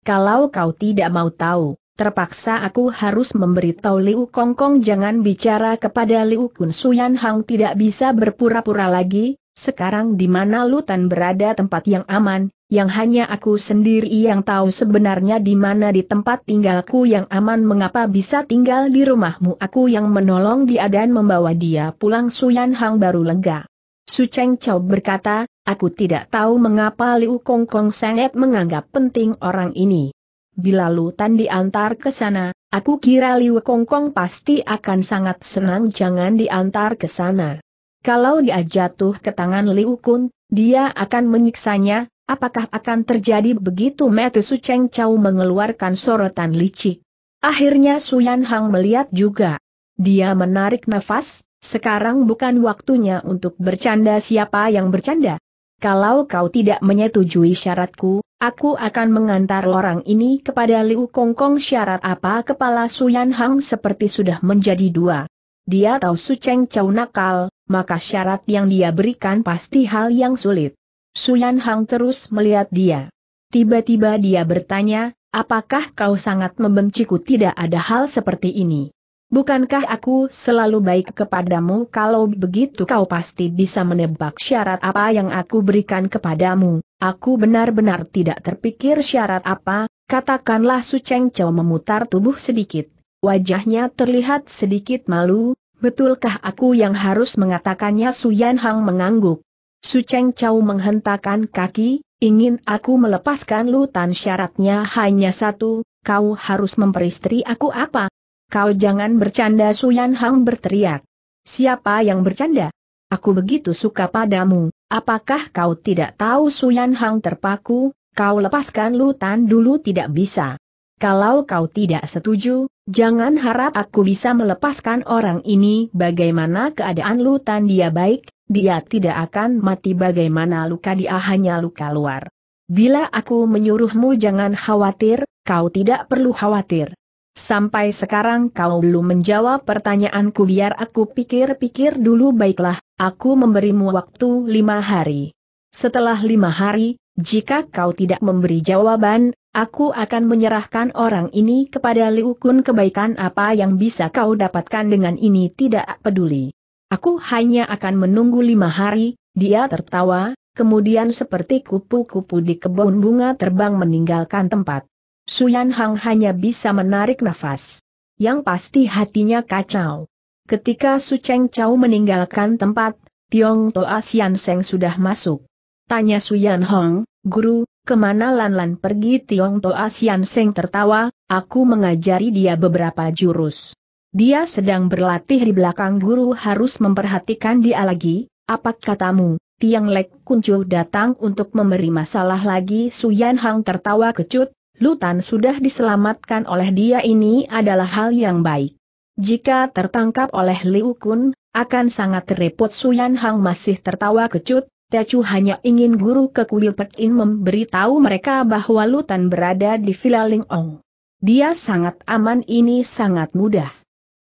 Kalau kau tidak mau tahu, terpaksa aku harus memberitahu Liu Kongkong Kong jangan bicara kepada Liu Kun Suyan Hang tidak bisa berpura-pura lagi, sekarang di mana Lutan berada tempat yang aman, yang hanya aku sendiri yang tahu sebenarnya di mana di tempat tinggalku yang aman mengapa bisa tinggal di rumahmu aku yang menolong dia dan membawa dia pulang Suyan Hang baru lega. Su Cheng berkata, aku tidak tahu mengapa Liu Kong Kong sangat menganggap penting orang ini. Bila Lutan diantar ke sana, aku kira Liu Kong Kong pasti akan sangat senang jangan diantar ke sana. Kalau dia jatuh ke tangan Liu Kun, dia akan menyiksanya, Apakah akan terjadi begitu Mete Su Cheng Chau mengeluarkan sorotan licik? Akhirnya Suyan Hang melihat juga. Dia menarik nafas, sekarang bukan waktunya untuk bercanda siapa yang bercanda. Kalau kau tidak menyetujui syaratku, aku akan mengantar orang ini kepada Liu Kongkong syarat apa kepala Suyan Hang seperti sudah menjadi dua. Dia tahu Su Cheng Chau nakal, maka syarat yang dia berikan pasti hal yang sulit. Suyan Hang terus melihat dia. Tiba-tiba dia bertanya, apakah kau sangat membenciku tidak ada hal seperti ini? Bukankah aku selalu baik kepadamu kalau begitu kau pasti bisa menebak syarat apa yang aku berikan kepadamu? Aku benar-benar tidak terpikir syarat apa, katakanlah Su Cheng Chow memutar tubuh sedikit. Wajahnya terlihat sedikit malu, betulkah aku yang harus mengatakannya Su Yan Hang mengangguk. Su Cheng Chau menghentakkan kaki, ingin aku melepaskan lutan syaratnya hanya satu, kau harus memperistri aku apa? Kau jangan bercanda Yan Hang berteriak. Siapa yang bercanda? Aku begitu suka padamu, apakah kau tidak tahu Yan Hang terpaku, kau lepaskan lutan dulu tidak bisa. Kalau kau tidak setuju, jangan harap aku bisa melepaskan orang ini bagaimana keadaan lutan dia baik, dia tidak akan mati bagaimana luka dia hanya luka luar. Bila aku menyuruhmu jangan khawatir, kau tidak perlu khawatir. Sampai sekarang kau belum menjawab pertanyaanku biar aku pikir-pikir dulu baiklah, aku memberimu waktu lima hari. Setelah lima hari, jika kau tidak memberi jawaban, aku akan menyerahkan orang ini kepada Liu Kun kebaikan apa yang bisa kau dapatkan dengan ini tidak peduli. Aku hanya akan menunggu lima hari, dia tertawa, kemudian seperti kupu-kupu di kebun bunga terbang meninggalkan tempat. Suyan Hang hanya bisa menarik nafas. Yang pasti hatinya kacau. Ketika Su Cheng Chau meninggalkan tempat, Tiong Toa Sian Seng sudah masuk. Tanya Suyan Hong, Guru, kemana Lan-Lan pergi Tiong Toa Sian Seng tertawa, aku mengajari dia beberapa jurus. Dia sedang berlatih di belakang guru harus memperhatikan dia lagi, apa katamu, Tiang Lek Kuncu datang untuk memberi masalah lagi Yan Hang tertawa kecut, Lutan sudah diselamatkan oleh dia ini adalah hal yang baik. Jika tertangkap oleh Liu Kun, akan sangat repot Yan Hang masih tertawa kecut, Tecu hanya ingin guru ke kuil Pekin memberitahu mereka bahwa Lutan berada di Villa Ling Ong. Dia sangat aman ini sangat mudah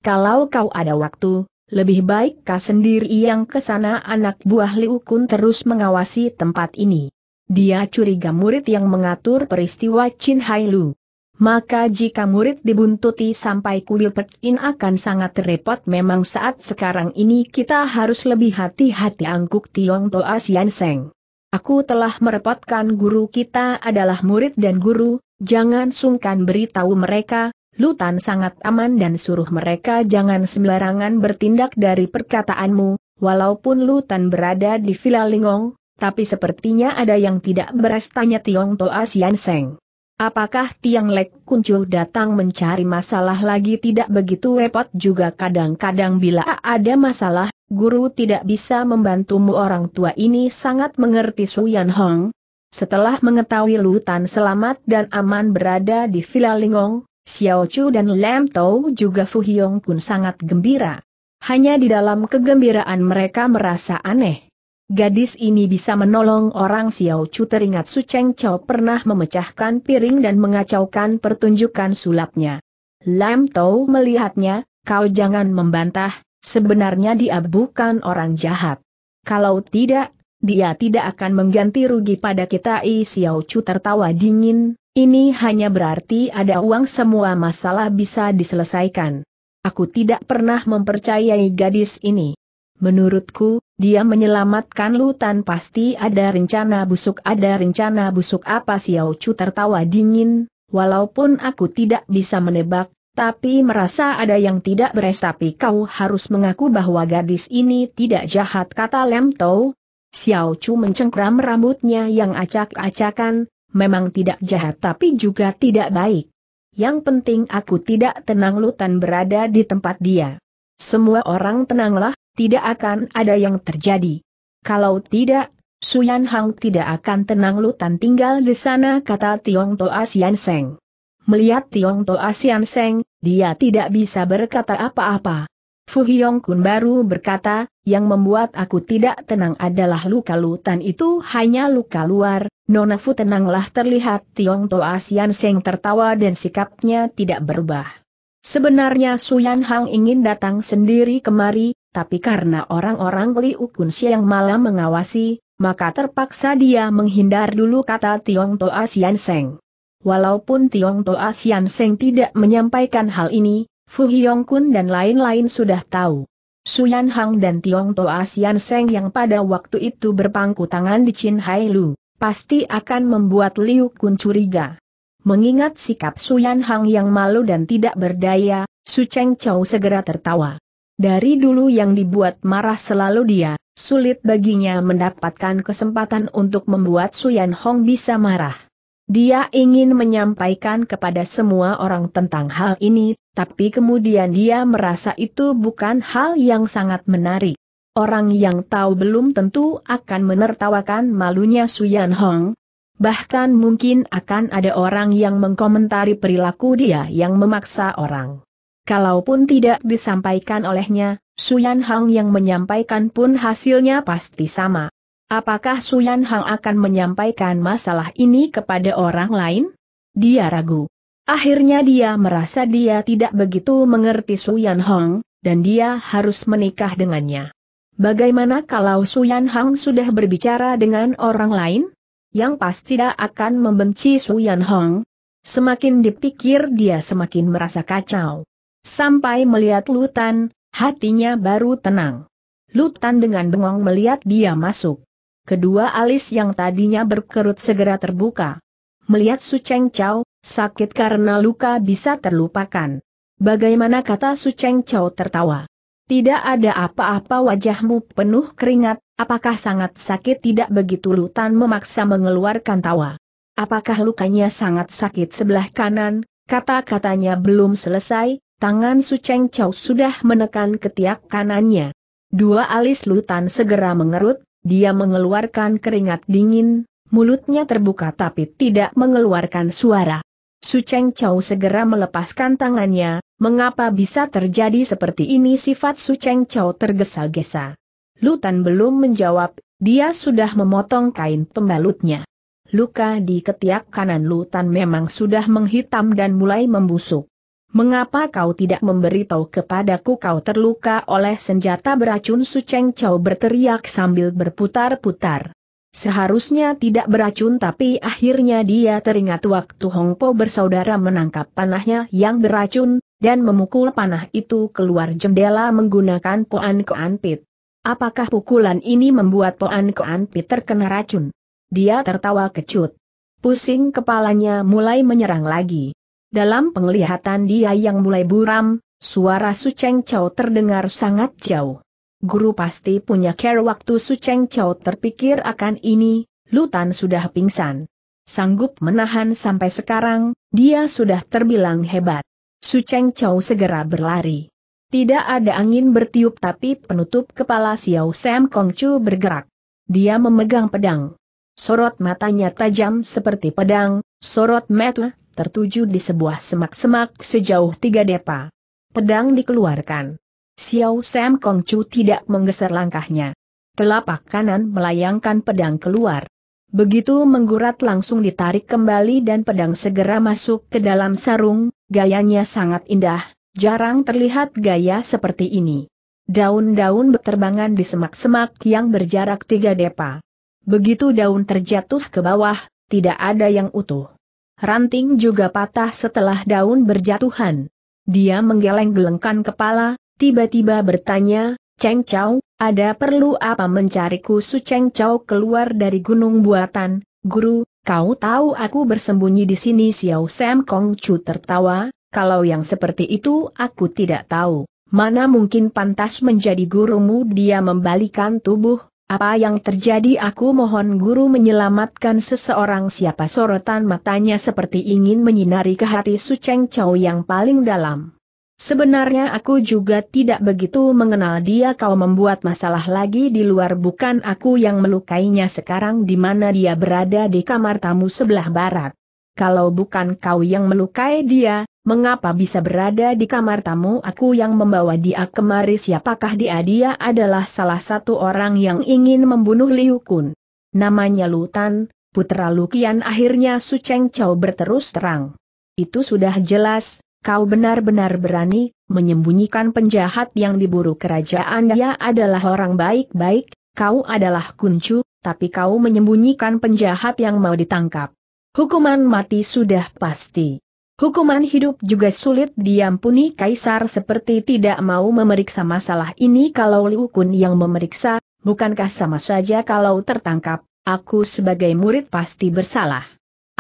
kalau kau ada waktu, lebih baik kau sendiri yang ke sana anak buah Liukun terus mengawasi tempat ini. Dia curiga murid yang mengatur peristiwa Chin Hai Lu. Maka jika murid dibuntuti sampai kuil Pekin akan sangat repot memang saat sekarang ini kita harus lebih hati-hati angkuk Tiong Toa Sian Seng. Aku telah merepotkan guru kita adalah murid dan guru, jangan sungkan beritahu mereka, Lutan sangat aman dan suruh mereka jangan sembarangan bertindak dari perkataanmu, walaupun Lutan berada di Villa Lingong, tapi sepertinya ada yang tidak beres tanya Tiong Toa Sian Seng. Apakah Tiang Lek Kuncuh datang mencari masalah lagi tidak begitu repot juga kadang-kadang bila ada masalah, guru tidak bisa membantumu orang tua ini sangat mengerti Yan Hong. Setelah mengetahui Lutan selamat dan aman berada di Villa Lingong, Xiao Chu dan Lam Tau juga Fu Hyong Kun sangat gembira. Hanya di dalam kegembiraan mereka merasa aneh. Gadis ini bisa menolong orang Xiao Chu teringat Su Cheng Chao pernah memecahkan piring dan mengacaukan pertunjukan sulapnya. Lam Tau melihatnya, kau jangan membantah, sebenarnya dia bukan orang jahat. Kalau tidak, dia tidak akan mengganti rugi pada kita Xiao Chu tertawa dingin, ini hanya berarti ada uang semua masalah bisa diselesaikan. Aku tidak pernah mempercayai gadis ini. Menurutku, dia menyelamatkan Lutan pasti ada rencana busuk ada rencana busuk apa Xiao Chu tertawa dingin, walaupun aku tidak bisa menebak, tapi merasa ada yang tidak beres tapi kau harus mengaku bahwa gadis ini tidak jahat kata Lem Tau. Xiao Chu mencengkram rambutnya yang acak-acakan, memang tidak jahat tapi juga tidak baik. Yang penting aku tidak tenang Lutan berada di tempat dia. Semua orang tenanglah, tidak akan ada yang terjadi. Kalau tidak, Suyan Hang tidak akan tenang Lutan tinggal di sana kata Tiong Toa Sian Seng. Melihat Tiong Toa Sian Seng, dia tidak bisa berkata apa-apa. Fu Hiong Kun baru berkata, yang membuat aku tidak tenang adalah luka lutan itu hanya luka luar, Nona Fu tenanglah terlihat Tiong Toa Asian Seng tertawa dan sikapnya tidak berubah. Sebenarnya Yan Hang ingin datang sendiri kemari, tapi karena orang-orang Liu Kun Siang malam mengawasi, maka terpaksa dia menghindar dulu kata Tiong Toa Asian Seng. Walaupun Tiong Toa Asian Seng tidak menyampaikan hal ini, Fu Hyong Kun dan lain-lain sudah tahu. Yan Hang dan Tiong Toa Sian Seng yang pada waktu itu berpangku tangan di Chin Hai Lu, pasti akan membuat Liu Kun curiga. Mengingat sikap Yan Hang yang malu dan tidak berdaya, Su Cheng Chou segera tertawa. Dari dulu yang dibuat marah selalu dia, sulit baginya mendapatkan kesempatan untuk membuat Yan Hong bisa marah. Dia ingin menyampaikan kepada semua orang tentang hal ini, tapi kemudian dia merasa itu bukan hal yang sangat menarik. Orang yang tahu belum tentu akan menertawakan malunya Suyan Hong. Bahkan mungkin akan ada orang yang mengkomentari perilaku dia yang memaksa orang. Kalaupun tidak disampaikan olehnya, Suyan Hong yang menyampaikan pun hasilnya pasti sama. Apakah Suyan Hang akan menyampaikan masalah ini kepada orang lain? Dia ragu. Akhirnya dia merasa dia tidak begitu mengerti Suyan Hang, dan dia harus menikah dengannya. Bagaimana kalau Suyan Hang sudah berbicara dengan orang lain? Yang pasti tidak akan membenci Suyan Hang. Semakin dipikir dia semakin merasa kacau. Sampai melihat Lutan, hatinya baru tenang. Lutan dengan bengong melihat dia masuk. Kedua alis yang tadinya berkerut segera terbuka. Melihat Su Cheng Chao, sakit karena luka bisa terlupakan. Bagaimana kata Su Cheng Chao tertawa? Tidak ada apa-apa wajahmu penuh keringat, apakah sangat sakit tidak begitu Lutan memaksa mengeluarkan tawa. Apakah lukanya sangat sakit sebelah kanan, kata-katanya belum selesai, tangan Su Cheng Chao sudah menekan ketiak kanannya. Dua alis Lutan segera mengerut, dia mengeluarkan keringat dingin, mulutnya terbuka tapi tidak mengeluarkan suara. Su Cheng Chau segera melepaskan tangannya, mengapa bisa terjadi seperti ini sifat Su Cheng Chau tergesa-gesa. Lutan belum menjawab, dia sudah memotong kain pembalutnya. Luka di ketiak kanan Lutan memang sudah menghitam dan mulai membusuk. Mengapa kau tidak memberitahu kepadaku kau terluka oleh senjata beracun Su Cheng Chow berteriak sambil berputar-putar. Seharusnya tidak beracun tapi akhirnya dia teringat waktu Hong Po bersaudara menangkap panahnya yang beracun, dan memukul panah itu keluar jendela menggunakan Poan Koan Pit. Apakah pukulan ini membuat Poan Koan Pit terkena racun? Dia tertawa kecut. Pusing kepalanya mulai menyerang lagi. Dalam penglihatan dia yang mulai buram, suara Su Cheng Chow terdengar sangat jauh. Guru pasti punya care waktu Su Cheng Chow terpikir akan ini, Lutan sudah pingsan. Sanggup menahan sampai sekarang, dia sudah terbilang hebat. Su Cheng Chow segera berlari. Tidak ada angin bertiup tapi penutup kepala Xiao Sam Kong Chu bergerak. Dia memegang pedang. Sorot matanya tajam seperti pedang, sorot mata tertuju di sebuah semak-semak sejauh tiga depa. Pedang dikeluarkan. Xiao Sam Kong Chu tidak menggeser langkahnya. Telapak kanan melayangkan pedang keluar. Begitu menggurat langsung ditarik kembali dan pedang segera masuk ke dalam sarung, gayanya sangat indah, jarang terlihat gaya seperti ini. Daun-daun berterbangan di semak-semak yang berjarak tiga depa. Begitu daun terjatuh ke bawah, tidak ada yang utuh ranting juga patah setelah daun berjatuhan. Dia menggeleng-gelengkan kepala, tiba-tiba bertanya, Cheng Chau, ada perlu apa mencariku Su Cheng Chau keluar dari gunung buatan, guru, kau tahu aku bersembunyi di sini Xiao Sam Kong Chu tertawa, kalau yang seperti itu aku tidak tahu. Mana mungkin pantas menjadi gurumu dia membalikan tubuh, apa yang terjadi aku mohon guru menyelamatkan seseorang siapa sorotan matanya seperti ingin menyinari ke hati Suceng Chow yang paling dalam. Sebenarnya aku juga tidak begitu mengenal dia kau membuat masalah lagi di luar bukan aku yang melukainya sekarang di mana dia berada di kamar tamu sebelah barat. Kalau bukan kau yang melukai dia, mengapa bisa berada di kamar tamu aku yang membawa dia kemari siapakah dia dia adalah salah satu orang yang ingin membunuh Liu Kun. Namanya Lutan, putra Lukian akhirnya Su Cheng Chow berterus terang. Itu sudah jelas, kau benar-benar berani, menyembunyikan penjahat yang diburu kerajaan dia adalah orang baik-baik, kau adalah kuncu, tapi kau menyembunyikan penjahat yang mau ditangkap. Hukuman mati sudah pasti. Hukuman hidup juga sulit diampuni Kaisar seperti tidak mau memeriksa masalah ini kalau Liu Kun yang memeriksa, bukankah sama saja kalau tertangkap, aku sebagai murid pasti bersalah.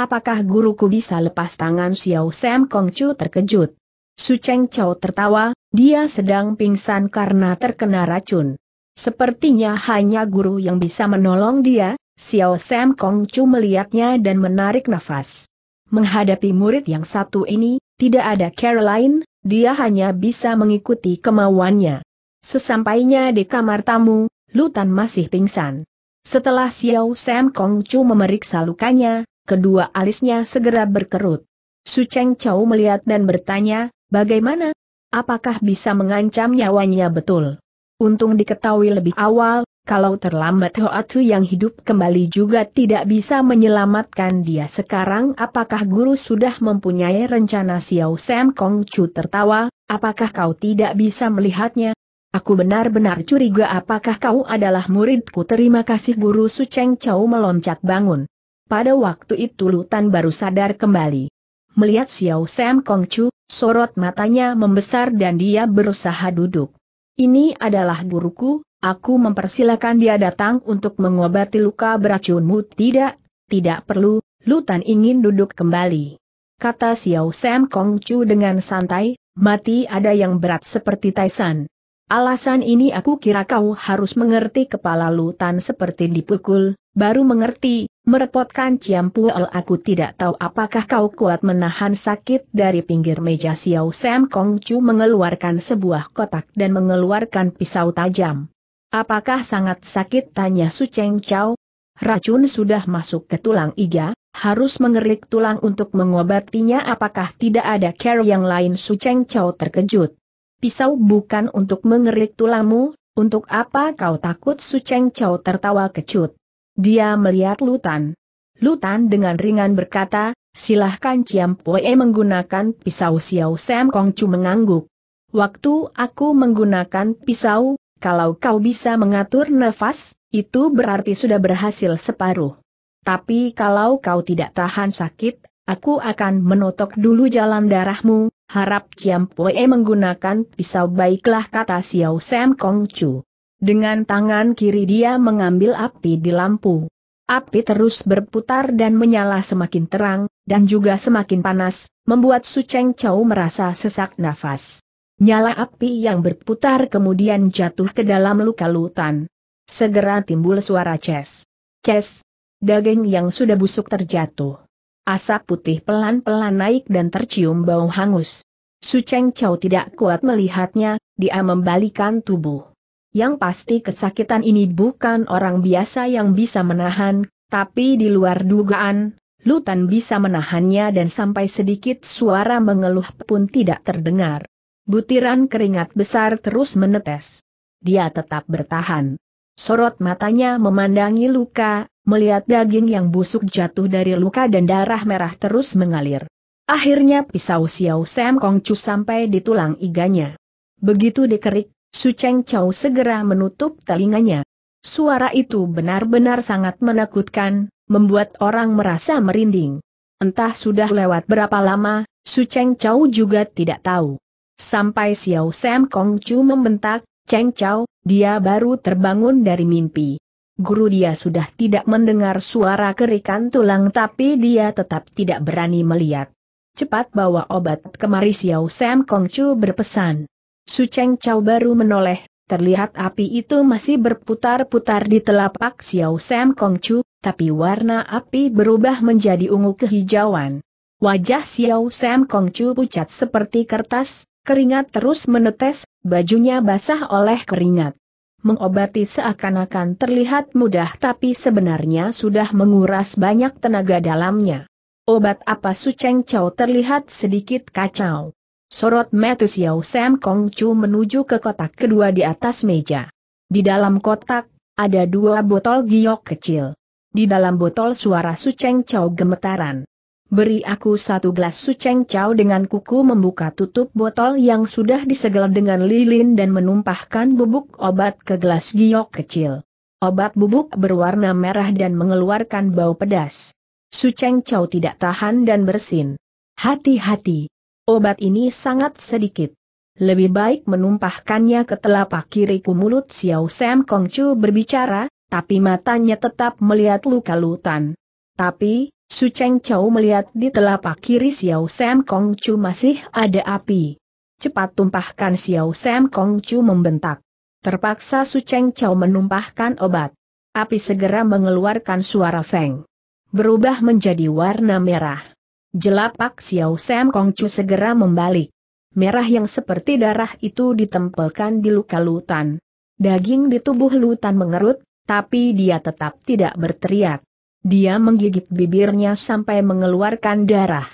Apakah guruku bisa lepas tangan Xiao Sam Kong Chu terkejut? Su Cheng Chao tertawa, dia sedang pingsan karena terkena racun. Sepertinya hanya guru yang bisa menolong dia, Xiao Sam Kong Chu melihatnya dan menarik nafas. Menghadapi murid yang satu ini, tidak ada Caroline, dia hanya bisa mengikuti kemauannya. Sesampainya di kamar tamu, Lutan masih pingsan. Setelah Xiao Sam Kong Chu memeriksa lukanya, kedua alisnya segera berkerut. Su Cheng Chau melihat dan bertanya, bagaimana? Apakah bisa mengancam nyawanya betul? Untung diketahui lebih awal, kalau terlambat Hoatsu yang hidup kembali juga tidak bisa menyelamatkan dia sekarang apakah guru sudah mempunyai rencana Xiao Sam Kong Chu tertawa, apakah kau tidak bisa melihatnya? Aku benar-benar curiga apakah kau adalah muridku terima kasih guru Su Cheng Chau meloncat bangun. Pada waktu itu Lutan baru sadar kembali. Melihat Xiao Sam Kong Chu, sorot matanya membesar dan dia berusaha duduk. Ini adalah guruku, Aku mempersilahkan dia datang untuk mengobati luka beracunmu tidak, tidak perlu, Lutan ingin duduk kembali. Kata Xiao Sam Kong Chu dengan santai, mati ada yang berat seperti Taisan. Alasan ini aku kira kau harus mengerti kepala Lutan seperti dipukul, baru mengerti, merepotkan Ciampuel aku tidak tahu apakah kau kuat menahan sakit dari pinggir meja Xiao Sam Kong Chu mengeluarkan sebuah kotak dan mengeluarkan pisau tajam. Apakah sangat sakit tanya Su Cheng Chao? Racun sudah masuk ke tulang iga, harus mengerik tulang untuk mengobatinya apakah tidak ada care yang lain Su Cheng Chao terkejut. Pisau bukan untuk mengerik tulangmu, untuk apa kau takut Su Cheng Chao tertawa kecut. Dia melihat Lutan. Lutan dengan ringan berkata, silahkan Ciam Poe menggunakan pisau Xiao Sam Kong Chu mengangguk. Waktu aku menggunakan pisau, kalau kau bisa mengatur nafas, itu berarti sudah berhasil separuh. Tapi kalau kau tidak tahan sakit, aku akan menotok dulu jalan darahmu, harap Ciam Pue menggunakan pisau baiklah kata Xiao Sam Kong Chu. Dengan tangan kiri dia mengambil api di lampu. Api terus berputar dan menyala semakin terang, dan juga semakin panas, membuat Su Cheng Chao merasa sesak nafas. Nyala api yang berputar kemudian jatuh ke dalam luka lutan. Segera timbul suara ces. Ces. Daging yang sudah busuk terjatuh. Asap putih pelan-pelan naik dan tercium bau hangus. Su Cheng Chow tidak kuat melihatnya, dia membalikan tubuh. Yang pasti kesakitan ini bukan orang biasa yang bisa menahan, tapi di luar dugaan, Lutan bisa menahannya dan sampai sedikit suara mengeluh pun tidak terdengar. Butiran keringat besar terus menetes. Dia tetap bertahan. Sorot matanya memandangi luka, melihat daging yang busuk jatuh dari luka dan darah merah terus mengalir. Akhirnya pisau Xiao Sam Kongcu sampai di tulang iganya. Begitu dikerik, Su Cheng Chow segera menutup telinganya. Suara itu benar-benar sangat menakutkan, membuat orang merasa merinding. Entah sudah lewat berapa lama, Su Cheng Chow juga tidak tahu. Sampai Xiao Sam Kong Chu membentak, Cheng Chao, dia baru terbangun dari mimpi. Guru dia sudah tidak mendengar suara kerikan tulang tapi dia tetap tidak berani melihat. Cepat bawa obat kemari Xiao Sam Kong Chu berpesan. Su Cheng Chao baru menoleh, terlihat api itu masih berputar-putar di telapak Xiao Sam Kong Chu, tapi warna api berubah menjadi ungu kehijauan. Wajah Xiao Sam Kong Chu pucat seperti kertas, Keringat terus menetes, bajunya basah oleh keringat. Mengobati seakan-akan terlihat mudah tapi sebenarnya sudah menguras banyak tenaga dalamnya. Obat apa Su Cheng Chow terlihat sedikit kacau. Sorot mata Xiao Sam Kong Chu menuju ke kotak kedua di atas meja. Di dalam kotak, ada dua botol giok kecil. Di dalam botol suara Su Cheng Chow gemetaran. Beri aku satu gelas suceng cao dengan kuku membuka tutup botol yang sudah disegel dengan lilin dan menumpahkan bubuk obat ke gelas giok kecil. Obat bubuk berwarna merah dan mengeluarkan bau pedas. Suceng chow tidak tahan dan bersin. Hati-hati. Obat ini sangat sedikit. Lebih baik menumpahkannya ke telapak kiriku mulut Xiao Sam Kong Chu berbicara, tapi matanya tetap melihat luka lutan. Tapi, Su Cheng Chou melihat di telapak kiri Xiao Sam Kong Chu masih ada api. Cepat tumpahkan Xiao Sam Kong Chu membentak. Terpaksa Su Cheng Chou menumpahkan obat. Api segera mengeluarkan suara feng. Berubah menjadi warna merah. Jelapak Xiao Sam Kong Chu segera membalik. Merah yang seperti darah itu ditempelkan di luka lutan. Daging di tubuh lutan mengerut, tapi dia tetap tidak berteriak. Dia menggigit bibirnya sampai mengeluarkan darah.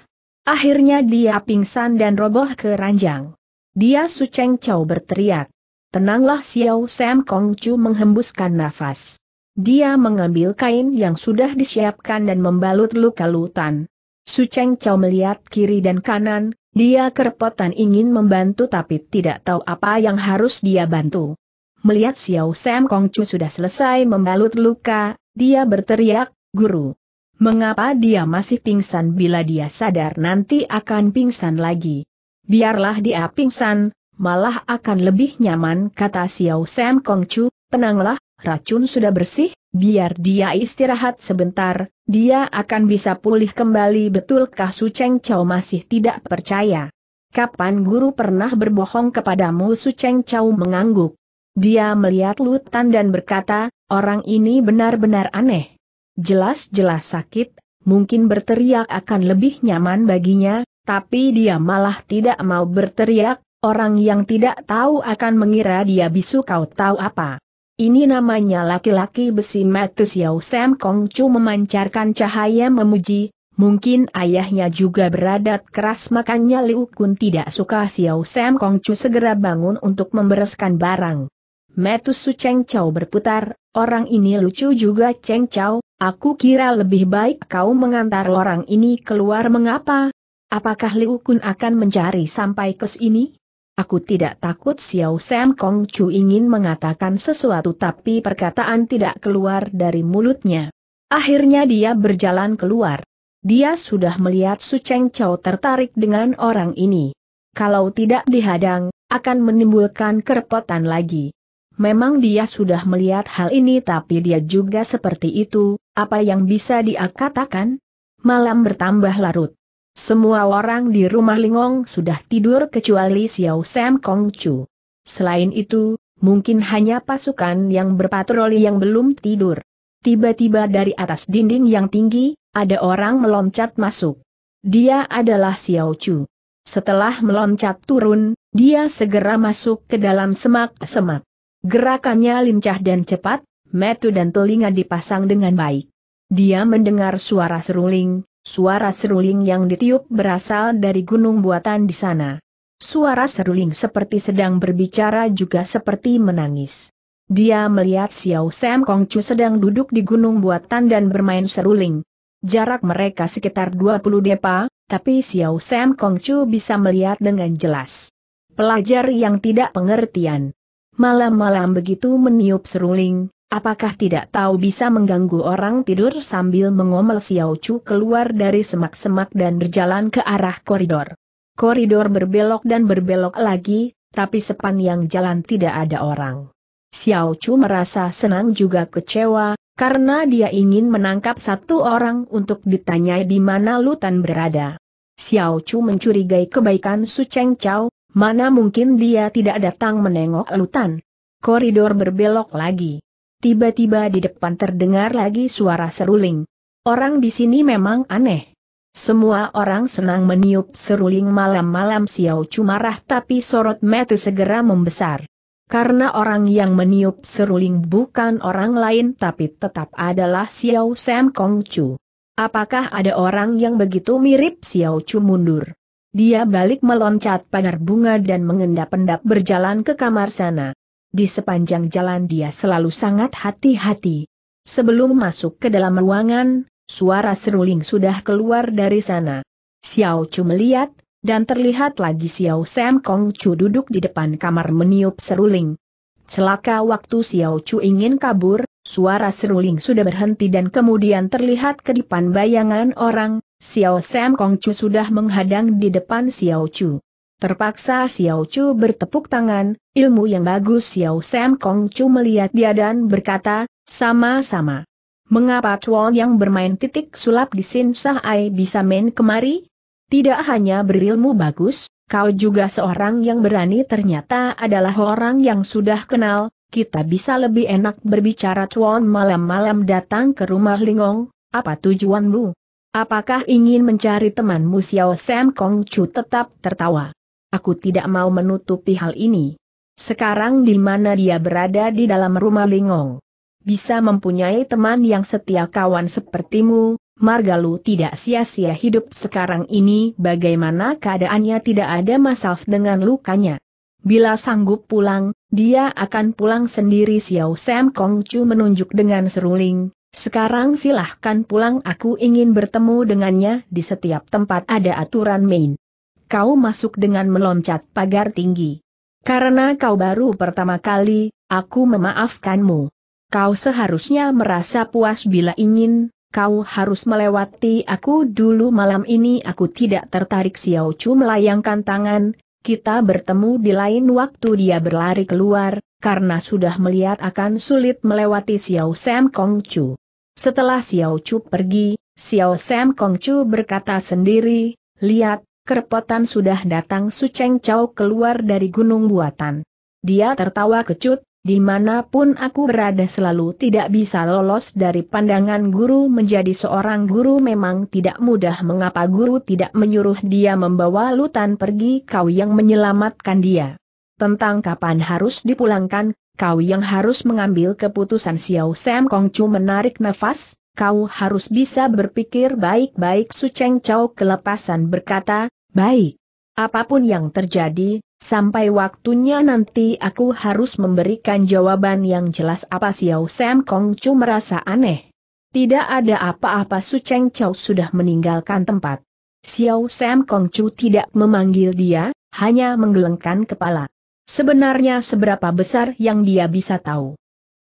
Akhirnya dia pingsan dan roboh ke ranjang. Dia Suceng Chow berteriak. Tenanglah Xiao Sam Kong Chu menghembuskan nafas. Dia mengambil kain yang sudah disiapkan dan membalut luka lutan. Cheng Chow melihat kiri dan kanan, dia kerepotan ingin membantu tapi tidak tahu apa yang harus dia bantu. Melihat Xiao Sam Kong Chu sudah selesai membalut luka, dia berteriak, Guru, mengapa dia masih pingsan bila dia sadar nanti akan pingsan lagi? Biarlah dia pingsan, malah akan lebih nyaman kata Xiao Sam Kong Chu. tenanglah, racun sudah bersih, biar dia istirahat sebentar, dia akan bisa pulih kembali betulkah Su Cheng Chao masih tidak percaya. Kapan guru pernah berbohong kepadamu Su Cheng Chao mengangguk. Dia melihat Lutan dan berkata, orang ini benar-benar aneh jelas-jelas sakit, mungkin berteriak akan lebih nyaman baginya, tapi dia malah tidak mau berteriak, orang yang tidak tahu akan mengira dia bisu kau tahu apa. Ini namanya laki-laki besi Matus Yau Sam Kong Chu memancarkan cahaya memuji, Mungkin ayahnya juga beradat keras makanya Liu Kun tidak suka Xiao Sam Kong Chu segera bangun untuk membereskan barang. Metus Su Cheng Chao berputar, orang ini lucu juga Cheng Chau. Aku kira lebih baik kau mengantar orang ini keluar mengapa? Apakah Liu Kun akan mencari sampai ke sini? Aku tidak takut Xiao Sam Kong Chu ingin mengatakan sesuatu tapi perkataan tidak keluar dari mulutnya. Akhirnya dia berjalan keluar. Dia sudah melihat Su Cheng Chao tertarik dengan orang ini. Kalau tidak dihadang, akan menimbulkan kerepotan lagi. Memang dia sudah melihat hal ini tapi dia juga seperti itu, apa yang bisa dia katakan? Malam bertambah larut. Semua orang di rumah Lingong sudah tidur kecuali Xiao Sam Kong Chu. Selain itu, mungkin hanya pasukan yang berpatroli yang belum tidur. Tiba-tiba dari atas dinding yang tinggi, ada orang meloncat masuk. Dia adalah Xiao Chu. Setelah meloncat turun, dia segera masuk ke dalam semak-semak. Gerakannya lincah dan cepat, metu dan telinga dipasang dengan baik. Dia mendengar suara seruling, suara seruling yang ditiup berasal dari gunung buatan di sana. Suara seruling seperti sedang berbicara juga seperti menangis. Dia melihat Xiao Sam Kongcu sedang duduk di gunung buatan dan bermain seruling. Jarak mereka sekitar 20 depa, tapi Xiao Sam Kongcu bisa melihat dengan jelas. Pelajar yang tidak pengertian malam-malam begitu meniup seruling, apakah tidak tahu bisa mengganggu orang tidur sambil mengomel Xiao Chu keluar dari semak-semak dan berjalan ke arah koridor. Koridor berbelok dan berbelok lagi, tapi sepanjang jalan tidak ada orang. Xiao Chu merasa senang juga kecewa, karena dia ingin menangkap satu orang untuk ditanyai di mana Lutan berada. Xiao Chu mencurigai kebaikan Su Cheng Chao, Mana mungkin dia tidak datang menengok lutan? Koridor berbelok lagi. Tiba-tiba di depan terdengar lagi suara seruling. Orang di sini memang aneh. Semua orang senang meniup seruling malam-malam Xiao Cumarah tapi sorot mata segera membesar. Karena orang yang meniup seruling bukan orang lain tapi tetap adalah Xiao Sam Kong Chu. Apakah ada orang yang begitu mirip Xiao Chu mundur? Dia balik meloncat pagar bunga dan mengendap-endap berjalan ke kamar sana. Di sepanjang jalan dia selalu sangat hati-hati. Sebelum masuk ke dalam ruangan, suara seruling sudah keluar dari sana. Xiao Chu melihat, dan terlihat lagi Xiao Sam Kong Chu duduk di depan kamar meniup seruling. Celaka waktu Xiao Chu ingin kabur, suara seruling sudah berhenti dan kemudian terlihat kedipan bayangan orang, Xiao Sam Kong Chu sudah menghadang di depan Xiao Chu. Terpaksa Xiao Chu bertepuk tangan, ilmu yang bagus Xiao Sam Kong Chu melihat dia dan berkata, sama-sama. Mengapa Chuan yang bermain titik sulap di Sin Sahai bisa main kemari? Tidak hanya berilmu bagus, kau juga seorang yang berani ternyata adalah orang yang sudah kenal, kita bisa lebih enak berbicara Chuan malam-malam datang ke rumah Lingong, apa tujuanmu? Apakah ingin mencari temanmu Xiao Sam Kong Chu tetap tertawa? Aku tidak mau menutupi hal ini. Sekarang di mana dia berada di dalam rumah Lingong? Bisa mempunyai teman yang setia kawan sepertimu, Margalu tidak sia-sia hidup sekarang ini bagaimana keadaannya tidak ada masalah dengan lukanya. Bila sanggup pulang, dia akan pulang sendiri Xiao Sam Kong Chu menunjuk dengan seruling, sekarang silahkan pulang aku ingin bertemu dengannya di setiap tempat ada aturan main. Kau masuk dengan meloncat pagar tinggi. Karena kau baru pertama kali, aku memaafkanmu. Kau seharusnya merasa puas bila ingin, kau harus melewati aku dulu malam ini aku tidak tertarik Xiao Chu melayangkan tangan, kita bertemu di lain waktu dia berlari keluar, karena sudah melihat akan sulit melewati Xiao Sam Kong Chu. Setelah Xiao Chu pergi, Xiao Sam Kong Chu berkata sendiri, lihat, kerpotan sudah datang Su Cheng Chao keluar dari gunung buatan. Dia tertawa kecut, dimanapun aku berada selalu tidak bisa lolos dari pandangan guru menjadi seorang guru memang tidak mudah mengapa guru tidak menyuruh dia membawa lutan pergi kau yang menyelamatkan dia. Tentang kapan harus dipulangkan, kau yang harus mengambil keputusan Xiao Sam Kong Chu menarik nafas, kau harus bisa berpikir baik-baik Su Cheng Chao kelepasan berkata, baik. Apapun yang terjadi, sampai waktunya nanti aku harus memberikan jawaban yang jelas apa Xiao Sam Kong Chu merasa aneh. Tidak ada apa-apa Su Cheng Chao sudah meninggalkan tempat. Xiao Sam Kong Chu tidak memanggil dia, hanya menggelengkan kepala. Sebenarnya seberapa besar yang dia bisa tahu.